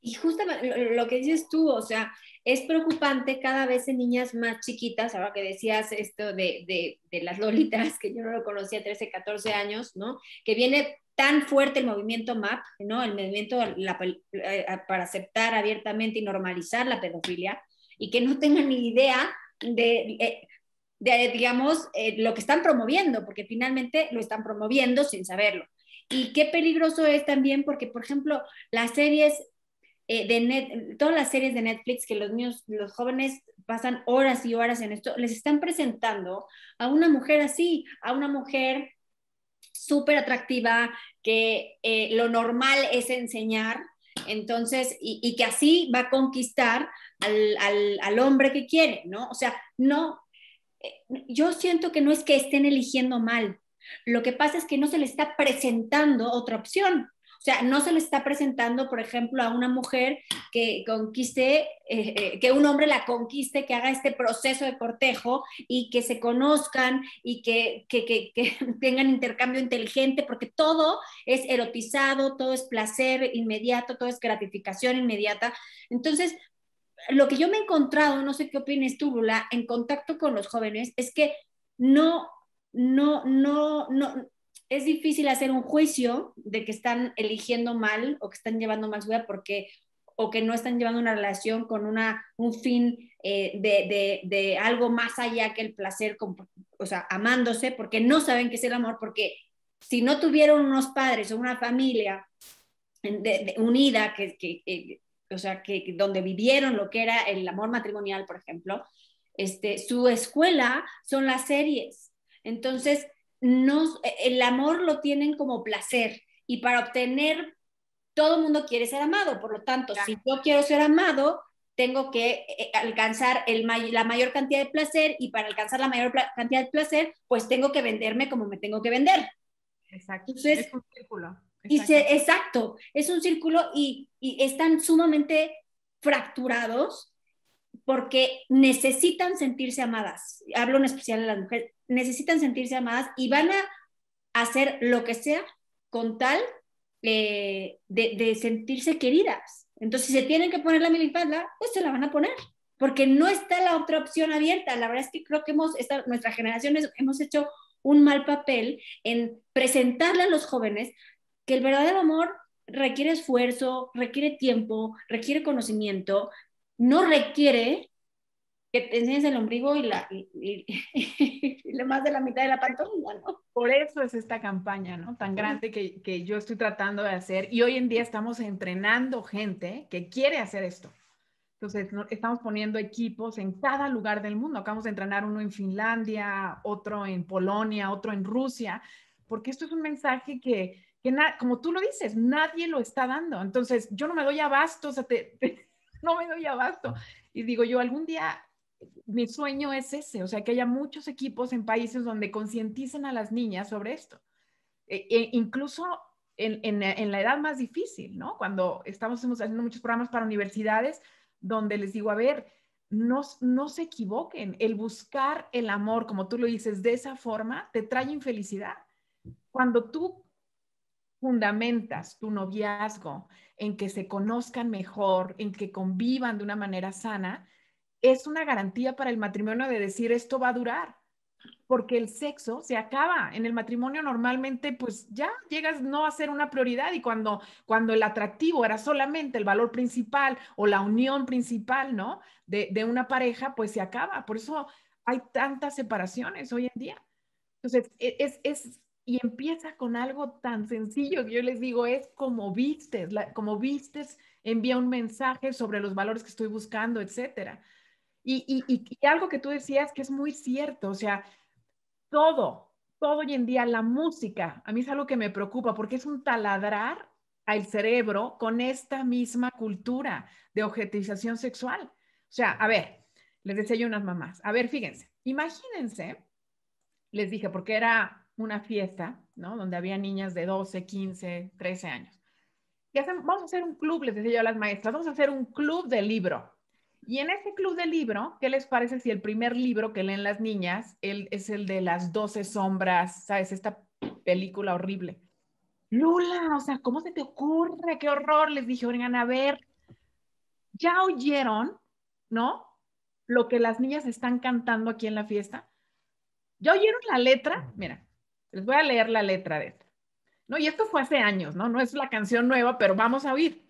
Speaker 1: Y justamente lo que dices tú, o sea, es preocupante cada vez en niñas más chiquitas, ahora que decías esto de, las lolitas, que yo no lo conocía, 13, 14 años, ¿no? Que viene tan fuerte el movimiento MAP, ¿no? El movimiento eh, para aceptar abiertamente y normalizar la pedofilia, y que no tengan ni idea de, eh, digamos, eh, lo que están promoviendo, porque finalmente lo están promoviendo sin saberlo. Y qué peligroso es también porque, por ejemplo, las series eh, de todas las series de Netflix que los niños, los jóvenes pasan horas y horas en esto, les están presentando a una mujer así, a una mujer súper atractiva, que eh, lo normal es enseñar, entonces, y, que así va a conquistar al, al hombre que quiere, ¿no? O sea, no, eh, yo siento que no es que estén eligiendo mal, lo que pasa es que no se le está presentando otra opción. O sea, no se le está presentando, por ejemplo, a una mujer que conquiste, eh, eh, que un hombre la conquiste, que haga este proceso de cortejo y que se conozcan y que, que tengan intercambio inteligente, porque todo es erotizado, todo es placer inmediato, todo es gratificación inmediata. Entonces, lo que yo me he encontrado, no sé qué opines tú, Lula, en contacto con los jóvenes, es que no, no, no, no, es difícil hacer un juicio de que están eligiendo mal o que están llevando más vida porque o que no están llevando una relación con una, un fin eh, de, de, de, algo más allá que el placer, o sea, amándose, porque no saben qué es el amor, porque si no tuvieron unos padres o una familia unida que, que o sea, que, donde vivieron lo que era el amor matrimonial, por ejemplo, este, su escuela son las series. Entonces, no, el amor lo tienen como placer y para obtener, todo el mundo quiere ser amado, por lo tanto, si yo quiero ser amado, tengo que eh, alcanzar el, la mayor cantidad de placer y para alcanzar la mayor cantidad de placer, pues tengo que venderme como me tengo que vender. Exacto. Entonces, es un círculo. Y exacto, es un círculo y, están sumamente fracturados porque necesitan sentirse amadas. Hablo en especial de las mujeres, necesitan sentirse amadas y van a hacer lo que sea con tal eh, de, sentirse queridas. Entonces, si se tienen que poner la milipadla, pues se la van a poner, porque no está la otra opción abierta. La verdad es que creo que hemos, esta, nuestra generación hemos hecho un mal papel en presentarle a los jóvenes que el verdadero amor requiere esfuerzo, requiere tiempo, requiere conocimiento, no requiere que te enseñes el ombligo y la más de la mitad de la pantalla, Por eso es esta campaña, ¿no? Tan grande que,
Speaker 3: que, yo estoy tratando de hacer y hoy en día estamos entrenando gente que quiere hacer esto. Entonces, estamos poniendo equipos en cada lugar del mundo. Acabamos de entrenar uno en Finlandia, otro en Polonia, otro en Rusia, porque esto es un mensaje que, que como tú lo dices, nadie lo está dando. Entonces, yo no me doy abasto, o sea, no me doy abasto. Y digo yo, algún día mi sueño es ese, o sea, que haya muchos equipos en países donde concienticen a las niñas sobre esto. E, e incluso en, la edad más difícil, ¿no? Cuando estamos haciendo muchos programas para universidades, donde les digo, a ver, no, no se equivoquen, el buscar el amor, como tú lo dices, de esa forma, te trae infelicidad. Cuando tú fundamentas tu noviazgo en que se conozcan mejor, en que convivan de una manera sana, es una garantía para el matrimonio de decir esto va a durar, porque el sexo se acaba. En el matrimonio normalmente pues ya llegas no a ser una prioridad y cuando, cuando el atractivo era solamente el valor principal o la unión principal, ¿no? De, una pareja, pues se acaba. Por eso hay tantas separaciones hoy en día. Entonces, e, es, es, y empieza con algo tan sencillo que yo les digo es como vistes, como vistes envía un mensaje sobre los valores que estoy buscando, etcétera. Y, algo que tú decías que es muy cierto, o sea, todo, todo hoy en día, la música, a mí es algo que me preocupa porque es un taladrar al cerebro con esta misma cultura de objetivización sexual. O sea, a ver, les decía yo unas mamás, a ver, fíjense, imagínense, les dije, porque era una fiesta, ¿no? Donde había niñas de 12, 15, 13 años. Y hacen, vamos a hacer un club, les decía yo a las maestras, vamos a hacer un club de libro. Y en ese club de libro, ¿qué les parece si el primer libro que leen las niñas es el de las 12 sombras, ¿sabes? Esta película horrible. Lula, o sea, ¿cómo se te ocurre? ¡Qué horror! Les dije, oigan, a ver, ¿ya oyeron, no? Lo que las niñas están cantando aquí en la fiesta. ¿Ya oyeron la letra? Mira, les voy a leer la letra de No, y esto fue hace años, ¿no? No es la canción nueva, pero vamos a oír.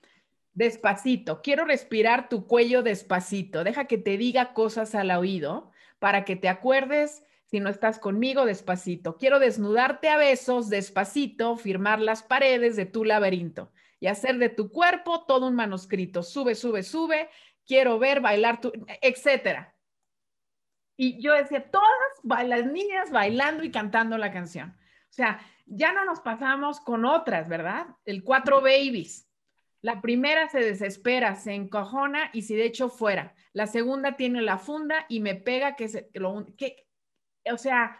Speaker 3: Despacito, quiero respirar tu cuello despacito. Deja que te diga cosas al oído para que te acuerdes si no estás conmigo despacito. Quiero desnudarte a besos despacito, firmar las paredes de tu laberinto y hacer de tu cuerpo todo un manuscrito. Sube, sube, sube. Quiero ver bailar tu, etcétera. Y yo decía, todas las niñas bailando y cantando la canción. O sea, ya no nos pasamos con otras, ¿verdad? El cuatro babies. La primera se desespera, se encojona y si de hecho fuera. La segunda tiene la funda y me pega que se lo que, o sea,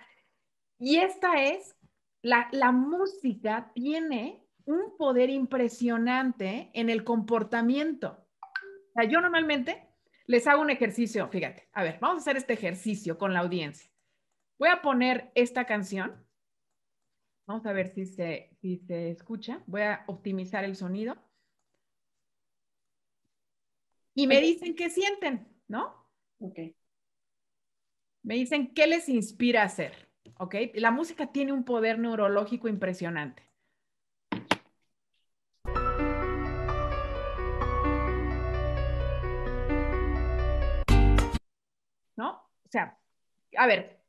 Speaker 3: y esta es la, la música tiene un poder impresionante en el comportamiento. O sea, yo normalmente les hago un ejercicio, fíjate. A ver, vamos a hacer este ejercicio con la audiencia. Voy a poner esta canción. Vamos a ver si se, se escucha. Voy a optimizar el sonido. Y me dicen qué sienten, ¿no? Ok. Me dicen qué les inspira a hacer, ¿ok? La música tiene un poder neurológico impresionante. O sea, a ver,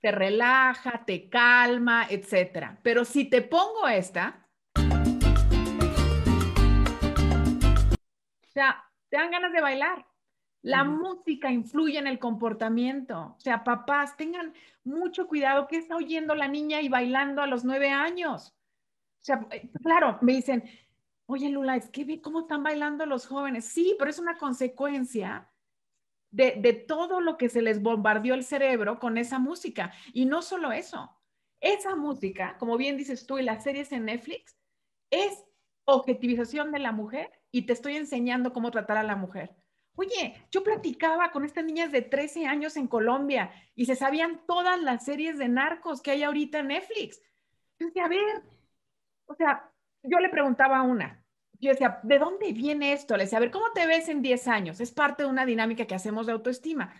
Speaker 3: te relaja, te calma, etcétera. Pero si te pongo esta, o sea, te dan ganas de bailar. La música influye en el comportamiento. O sea, papás, tengan mucho cuidado que está oyendo la niña y bailando a los nueve años. O sea, eh, claro, me dicen, oye Lula, es que ve cómo están bailando los jóvenes. Sí, pero es una consecuencia de, todo lo que se les bombardeó el cerebro con esa música. Y no solo eso, esa música, como bien dices tú, y las series en Netflix, es objetivización de la mujer y te estoy enseñando cómo tratar a la mujer. Oye, yo platicaba con estas niñas de 13 años en Colombia y se sabían todas las series de narcos que hay ahorita en Netflix. Yo a ver, o sea, yo le preguntaba a una, yo decía, ¿de dónde viene esto? Le decía, a ver, ¿cómo te ves en 10 años? Es parte de una dinámica que hacemos de autoestima.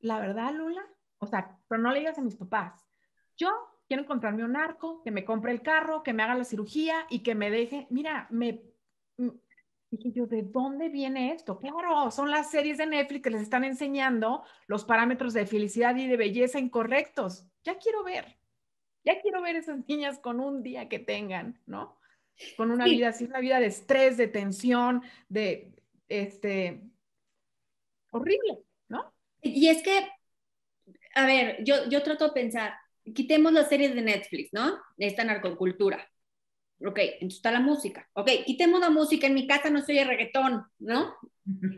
Speaker 3: La verdad, Lula, o sea, pero no le digas a mis papás. Yo quiero encontrarme un arco, que me compre el carro, que me haga la cirugía y que me deje, mira, me... Dije yo, ¿de dónde viene esto? Claro, son las series de Netflix que les están enseñando los parámetros de felicidad y de belleza incorrectos. Ya quiero ver, ya quiero ver esas niñas con un día que tengan, ¿no? con una vida así, una vida de estrés, de tensión, de este
Speaker 1: horrible, ¿no? Y es que, a ver, yo, yo trato de pensar, quitemos las series de Netflix, ¿no? Esta narcocultura. Ok, entonces está la música. Ok, quitemos la música, en mi casa no soy el reggaetón, ¿no?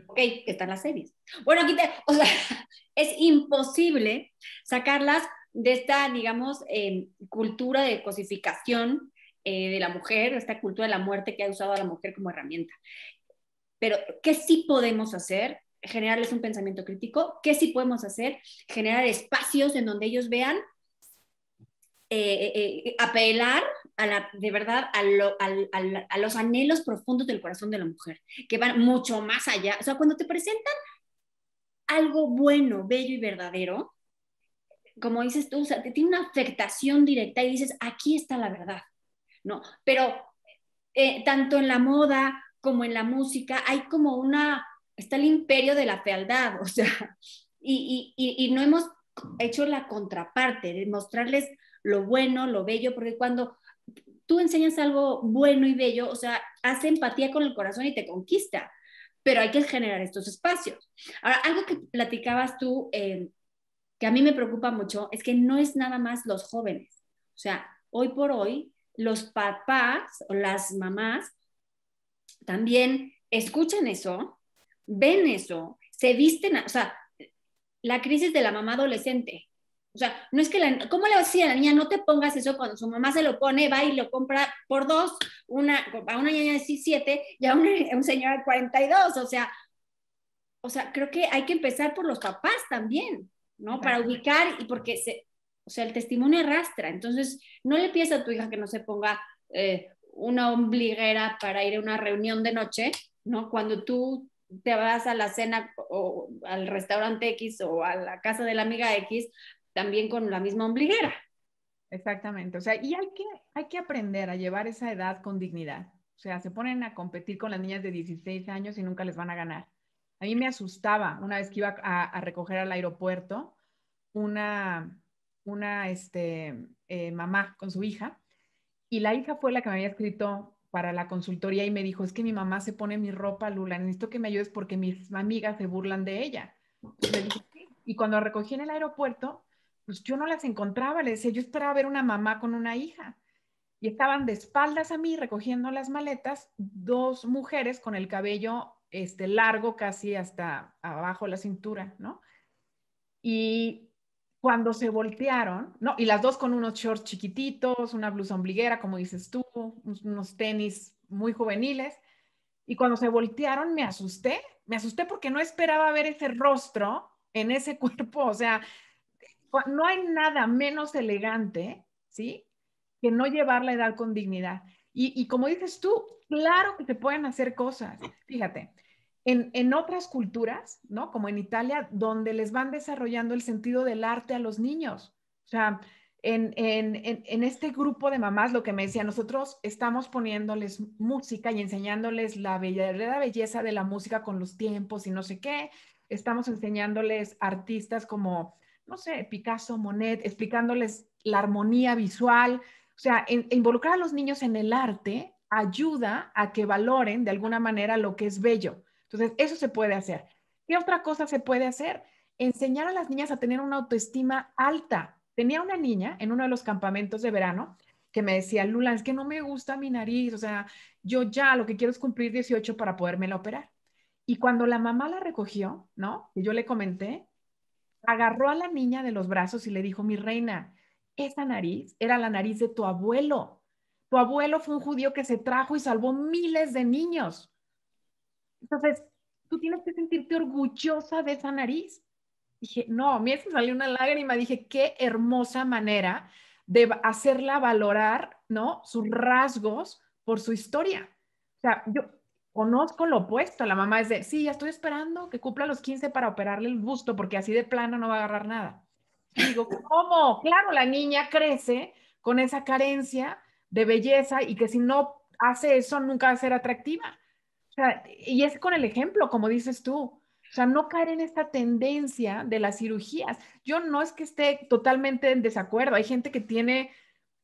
Speaker 1: Ok, están las series. Bueno, quita o sea, es imposible sacarlas de esta, digamos, eh, cultura de cosificación eh, de la mujer, esta cultura de la muerte que ha usado a la mujer como herramienta. Pero, ¿qué sí podemos hacer? Generarles un pensamiento crítico. ¿Qué sí podemos hacer? Generar espacios en donde ellos vean, eh, eh, apelar a la, de verdad a, a, los anhelos profundos del corazón de la mujer, que van mucho más allá. O sea, cuando te presentan algo bueno, bello y verdadero, como dices tú, o sea, te tiene una afectación directa y dices, aquí está la verdad. ¿no? Pero eh, tanto en la moda como en la música hay como una, está el imperio de la fealdad, o sea, y, no hemos hecho la contraparte, de mostrarles lo bueno, lo bello, porque cuando tú enseñas algo bueno y bello, o sea, hace empatía con el corazón y te conquista, pero hay que generar estos espacios. Ahora, algo que platicabas tú, eh, que a mí me preocupa mucho, es que no es nada más los jóvenes, o sea, hoy por hoy los papás o las mamás también escuchan eso, ven eso, se visten, o sea, la crisis de la mamá adolescente. O sea, no es que la, ¿cómo le decía a la niña? No te pongas eso cuando su mamá se lo pone, va y lo compra por dos, una, a una niña de 17 y a, un señor de 42. O sea, o sea, creo que hay que empezar por los papás también, ¿no? Para ubicar y porque se, o sea, el testimonio arrastra. Entonces, no le pides a tu hija que no se ponga eh, una ombliguera para ir a una reunión de noche, ¿no? Cuando tú te vas a la cena o al restaurante X o a la casa de la amiga X, también con la misma ombliguera. Exactamente, o sea, y hay que, hay que aprender a llevar esa edad con
Speaker 3: dignidad. O sea, se ponen a competir con las niñas de 16 años y nunca les van a ganar. A mí me asustaba una vez que iba a recoger al aeropuerto una, una este, eh, mamá con su hija y la hija fue la que me había escrito para la consultoría y me dijo, es que mi mamá se pone mi ropa, Lula, necesito que me ayudes porque mis amigas se burlan de ella. Y, cuando recogí en el aeropuerto, pues yo no las encontraba, le decía, yo esperaba ver una mamá con una hija. Y estaban de espaldas a mí recogiendo las maletas dos mujeres con el cabello este largo casi hasta abajo la cintura, ¿no? Y cuando se voltearon, ¿no? Y las dos con unos shorts chiquititos, una blusa ombliguera, como dices tú, unos tenis muy juveniles. Y cuando se voltearon me asusté, me asusté porque no esperaba ver ese rostro en ese cuerpo, o sea, no hay nada menos elegante, ¿sí? Que no llevar la edad con dignidad. Y, y como dices tú, claro que se pueden hacer cosas. Fíjate, en, otras culturas, ¿no? Como en Italia, donde les van desarrollando el sentido del arte a los niños. O sea, en, en, en, este grupo de mamás, lo que me decía, nosotros estamos poniéndoles música y enseñándoles la verdadera belleza de la música con los tiempos y no sé qué. Estamos enseñándoles artistas como, no sé, Picasso, Monet, explicándoles la armonía visual. O sea, involucrar a los niños en el arte ayuda a que valoren de alguna manera lo que es bello entonces, eso se puede hacer. ¿Qué otra cosa se puede hacer? Enseñar a las niñas a tener una autoestima alta. Tenía una niña en uno de los campamentos de verano que me decía, Lula, es que no me gusta mi nariz, o sea, yo ya lo que quiero es cumplir 18 para podérmela operar. Y cuando la mamá la recogió, ¿no? Y yo le comenté, agarró a la niña de los brazos y le dijo, mi reina, esa nariz era la nariz de tu abuelo. Tu abuelo fue un judío que se trajo y salvó miles de niños. Entonces, tú tienes que sentirte orgullosa de esa nariz. Dije, no, a mí se salió una lágrima. Dije, qué hermosa manera de hacerla valorar, ¿no? Sus rasgos por su historia. O sea, yo conozco lo opuesto. La mamá es de, sí, ya estoy esperando que cumpla los 15 para operarle el busto, porque así de plano no va a agarrar nada. digo, ¿cómo? Claro, la niña crece con esa carencia de belleza y que si no hace eso nunca va a ser atractiva y es con el ejemplo, como dices tú. O sea, no caer en esta tendencia de las cirugías. Yo no es que esté totalmente en desacuerdo. Hay gente que tiene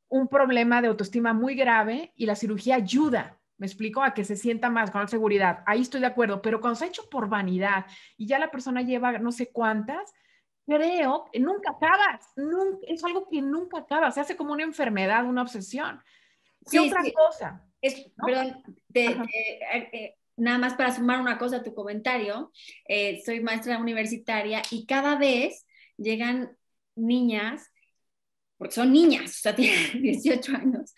Speaker 3: un problema de autoestima muy grave y la cirugía ayuda, me explico, a que se sienta más con seguridad. Ahí estoy de acuerdo, pero cuando se ha hecho por vanidad y ya la persona lleva no sé cuántas, creo que nunca acabas, es
Speaker 1: algo que nunca acaba, se hace como una enfermedad, una obsesión. otra cosa? Perdón, eh, eh, nada más para sumar una cosa a tu comentario, eh, soy maestra universitaria y cada vez llegan niñas, porque son niñas, o sea, tienen 18 años,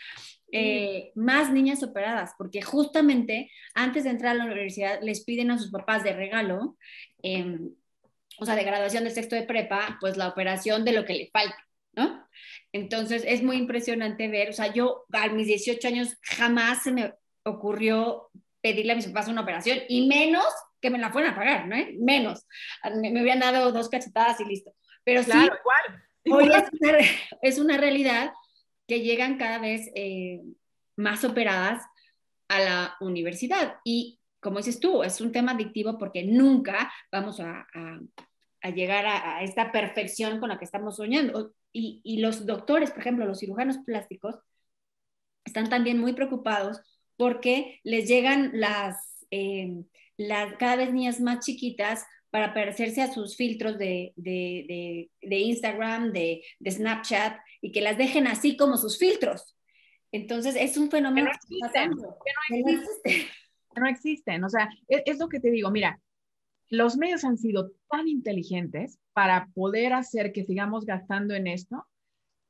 Speaker 1: más niñas operadas, porque justamente antes de entrar a la universidad les piden a sus papás de regalo, em, o sea, de graduación de sexto de prepa, pues la operación de lo que le falta. Entonces es muy impresionante ver, o sea, yo a mis 18 años jamás se me ocurrió pedirle a mis papás una operación y menos que me la fueran a pagar, ¿no? Menos. Me, habían hubieran dado dos cachetadas y listo. Pero sí, es, una, realidad que llegan cada vez eh, más operadas a la universidad y como dices tú, es un tema adictivo porque nunca vamos a a llegar a, esta perfección con la que estamos soñando. Y, los doctores, por ejemplo, los cirujanos plásticos, están también muy preocupados porque les llegan las, eh, las cada vez niñas más chiquitas para parecerse a sus filtros de, de, de, Instagram, de, Snapchat, y que las dejen así como sus filtros. Entonces, es un fenómeno que no existe. no existen. O sea, e, es lo que te digo, mira, los
Speaker 3: medios han sido tan inteligentes para poder hacer que sigamos gastando en esto,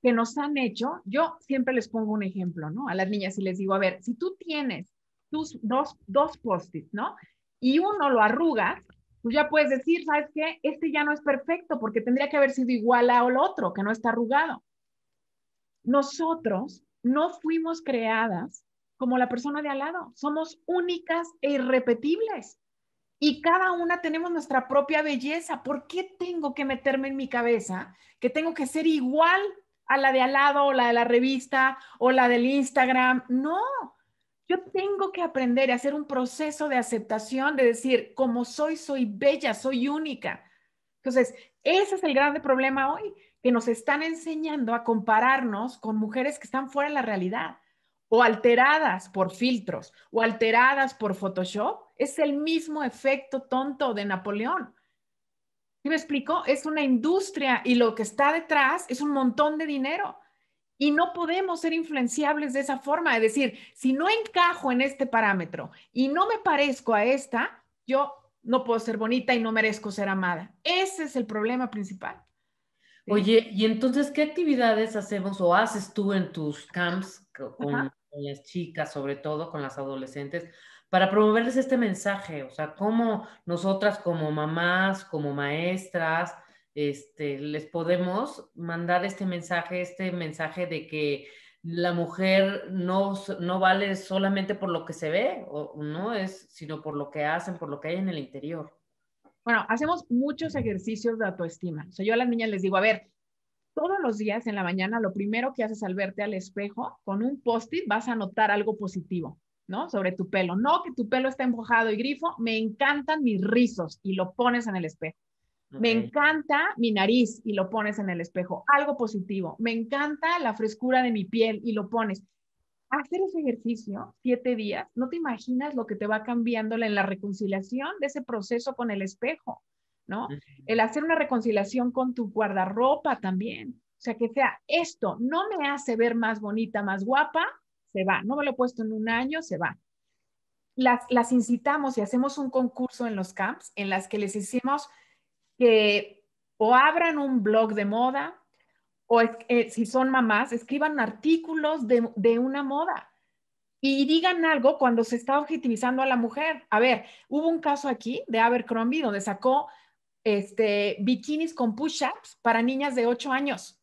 Speaker 3: que nos han hecho, yo siempre les pongo un ejemplo, ¿no? A las niñas y les digo, a ver, si tú tienes tus dos, dos post-its, ¿no? Y uno lo arrugas, pues ya puedes decir, ¿sabes qué? Este ya no es perfecto porque tendría que haber sido igual al otro, que no está arrugado. Nosotros no fuimos creadas como la persona de al lado, somos únicas e irrepetibles y cada una tenemos nuestra propia belleza. ¿Por qué tengo que meterme en mi cabeza que tengo que ser igual a la de al lado o la de la revista o la del Instagram? No, yo tengo que aprender a hacer un proceso de aceptación, de decir, como soy, soy bella, soy única. Entonces, ese es el grande problema hoy, que nos están enseñando a compararnos con mujeres que están fuera de la realidad o alteradas por filtros o alteradas por Photoshop, es el mismo efecto tonto de Napoleón. ¿Sí me explico? Es una industria y lo que está detrás es un montón de dinero. Y no podemos ser influenciables de esa forma, es decir, si no encajo en este parámetro y no me parezco a esta, yo no puedo ser bonita y no merezco ser amada. Ese es el problema principal.
Speaker 2: Oye, ¿y entonces qué actividades hacemos o haces tú en tus camps con las chicas, sobre todo con las adolescentes, para promoverles este mensaje, o sea, cómo nosotras como mamás, como maestras, este, les podemos mandar este mensaje, este mensaje de que la mujer no, no vale solamente por lo que se ve, o, no es, sino por lo que hacen, por lo que hay en el interior. Bueno, hacemos muchos ejercicios de autoestima. O sea, yo a las niñas les digo, a ver, todos los días
Speaker 3: en la mañana, lo primero que haces al verte al espejo, con un post-it vas a notar algo positivo, ¿no? Sobre tu pelo. No que tu pelo está empujado y grifo, me encantan mis rizos y lo pones en el espejo. Me encanta mi nariz y lo pones en el espejo, algo positivo. Me encanta la frescura de mi piel y lo pones. Hacer ese ejercicio siete días, no te imaginas lo que te va cambiando en la reconciliación de ese proceso con el espejo. El hacer una reconciliación con tu guardarropa también. O sea, que sea esto, no me hace ver más bonita, más guapa, se va. No me lo he puesto en un año, se va. Las, incitamos y hacemos un concurso en los camps en las que les hicimos que o abran un blog de moda o eh, si son mamás, escriban artículos de, de una moda y digan algo cuando se está objetivizando a la mujer. A ver, hubo un caso aquí de Abercrombie donde sacó este, bikinis con push-ups para niñas de 8 años.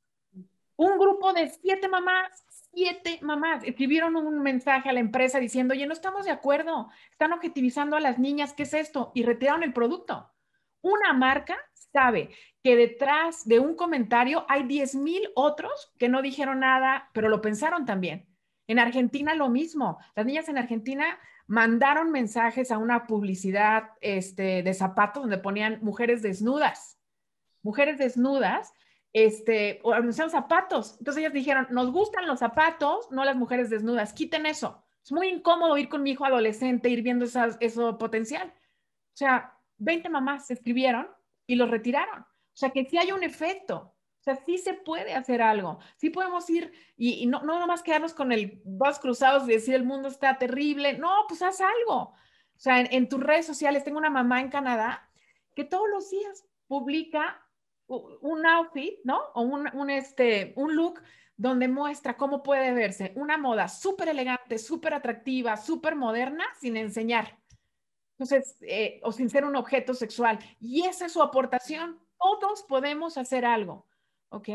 Speaker 3: Un grupo de siete mamás, siete mamás, escribieron un mensaje a la empresa diciendo, oye, no estamos de acuerdo, están objetivizando a las niñas, ¿qué es esto? Y retiraron el producto. Una marca sabe que detrás de un comentario hay 10.000 mil otros que no dijeron nada, pero lo pensaron también. En Argentina lo mismo. Las niñas en Argentina mandaron mensajes a una publicidad este, de zapatos donde ponían mujeres desnudas, mujeres desnudas, este, o anunciaron zapatos. Entonces ellas dijeron, nos gustan los zapatos, no las mujeres desnudas, quiten eso. Es muy incómodo ir con mi hijo adolescente, ir viendo esas, eso potencial. O sea, 20 mamás se escribieron y los retiraron. O sea, que sí hay un efecto sea, sí se puede hacer algo, sí podemos ir y, no, no nomás quedarnos con el dos cruzados y decir el mundo está terrible, no, pues haz algo. O sea, en, tus redes sociales, tengo una mamá en Canadá que todos los días publica un outfit, ¿no? O este, un, look donde muestra cómo puede verse una moda súper elegante, súper atractiva, súper moderna, sin enseñar. Entonces, eh, o sin ser un objeto sexual. Y esa es su aportación. Todos podemos hacer algo. ¿ok?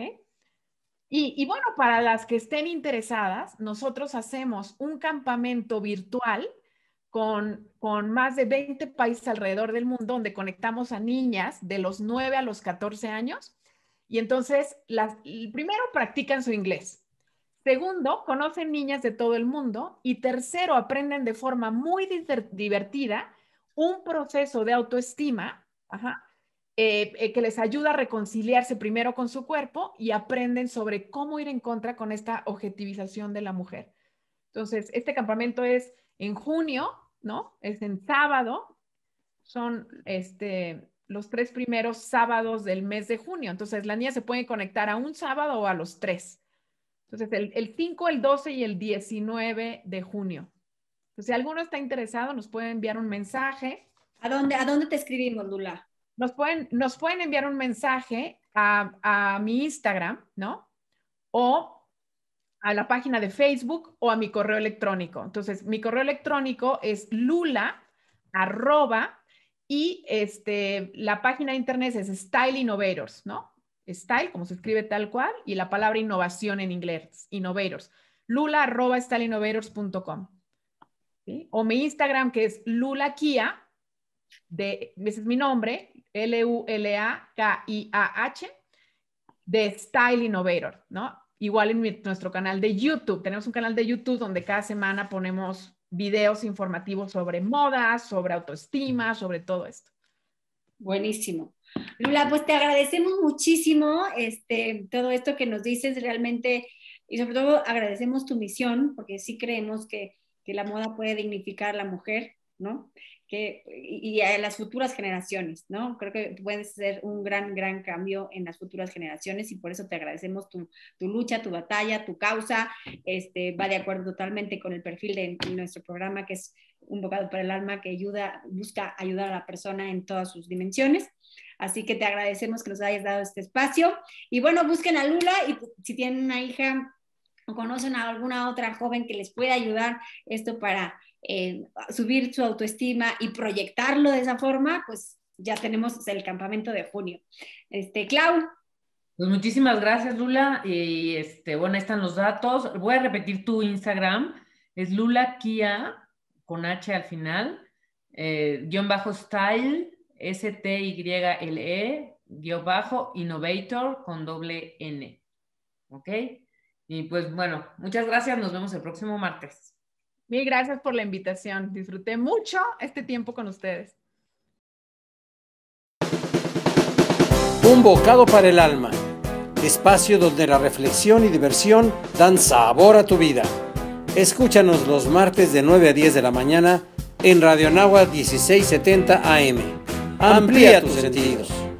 Speaker 3: Y, bueno, para las que estén interesadas, nosotros hacemos un campamento virtual con, con, más de 20 países alrededor del mundo, donde conectamos a niñas de los 9 a los 14 años. Y entonces, las, primero, practican su inglés. Segundo, conocen niñas de todo el mundo. Y tercero, aprenden de forma muy divertida un proceso de autoestima. Ajá, eh, eh, que les ayuda a reconciliarse primero con su cuerpo y aprenden sobre cómo ir en contra con esta objetivización de la mujer. Entonces, este campamento es en junio, ¿no? Es en sábado. Son este, los tres primeros sábados del mes de junio. Entonces, la niña se puede conectar a un sábado o a los tres. Entonces, el, 5, el 12 y el 19 de junio. Entonces, si alguno está interesado, nos puede enviar un mensaje. ¿A dónde, a dónde te escribimos, Lula? Nos pueden, nos pueden enviar un mensaje a, mi Instagram, ¿no? O a la página de Facebook o a mi correo electrónico. Entonces, mi correo electrónico es lula arroba y este, la página de internet es Style Innovators, ¿no? Style, como se escribe tal cual, y la palabra innovación en inglés, innovators. Lula arroba styleinnovators.com. ¿sí? O mi Instagram que es Lula Kia, de, ese es mi nombre, L-U-L-A-K-I-A-H, de Style Innovator, ¿no? Igual en nuestro canal de YouTube. Tenemos un canal de YouTube donde cada semana ponemos
Speaker 1: videos informativos sobre modas, sobre autoestima, sobre todo esto. Buenísimo. Lula, pues te agradecemos muchísimo este, todo esto que nos dices realmente y sobre todo agradecemos tu misión porque sí creemos que, que la moda puede dignificar a la mujer, ¿no? y, a las futuras generaciones, ¿no? Creo que puede ser un gran, gran cambio en las futuras generaciones y por eso te agradecemos tu, lucha, tu batalla, tu causa. Este, va de acuerdo totalmente con el perfil de, nuestro programa, que es un bocado para el alma que ayuda, busca ayudar a la persona en todas sus dimensiones. Así que te agradecemos que nos hayas dado este espacio. Y bueno, busquen a Lula y pues, si tienen una hija o conocen a alguna otra joven que les pueda ayudar esto para eh, subir su autoestima y proyectarlo de esa forma, pues ya tenemos el campamento de junio. Este, Clau.
Speaker 2: Pues muchísimas gracias, Lula. Y este, bueno, ahí están los datos. Voy a repetir tu Instagram. Es Lula Kia con H al final, eh, guión bajo style, S-T-Y-L-E, guión bajo innovator con doble N. ¿Ok? Y pues bueno, muchas gracias. Nos vemos el próximo martes. Mil gracias por la
Speaker 3: invitación. Disfruté mucho este tiempo con ustedes.
Speaker 1: Un bocado para el alma. Espacio donde la reflexión y diversión dan sabor a tu vida. Escúchanos los martes de 9 a 10 de la mañana en Radio Nahua 1670 AM. Amplía, tus sentidos.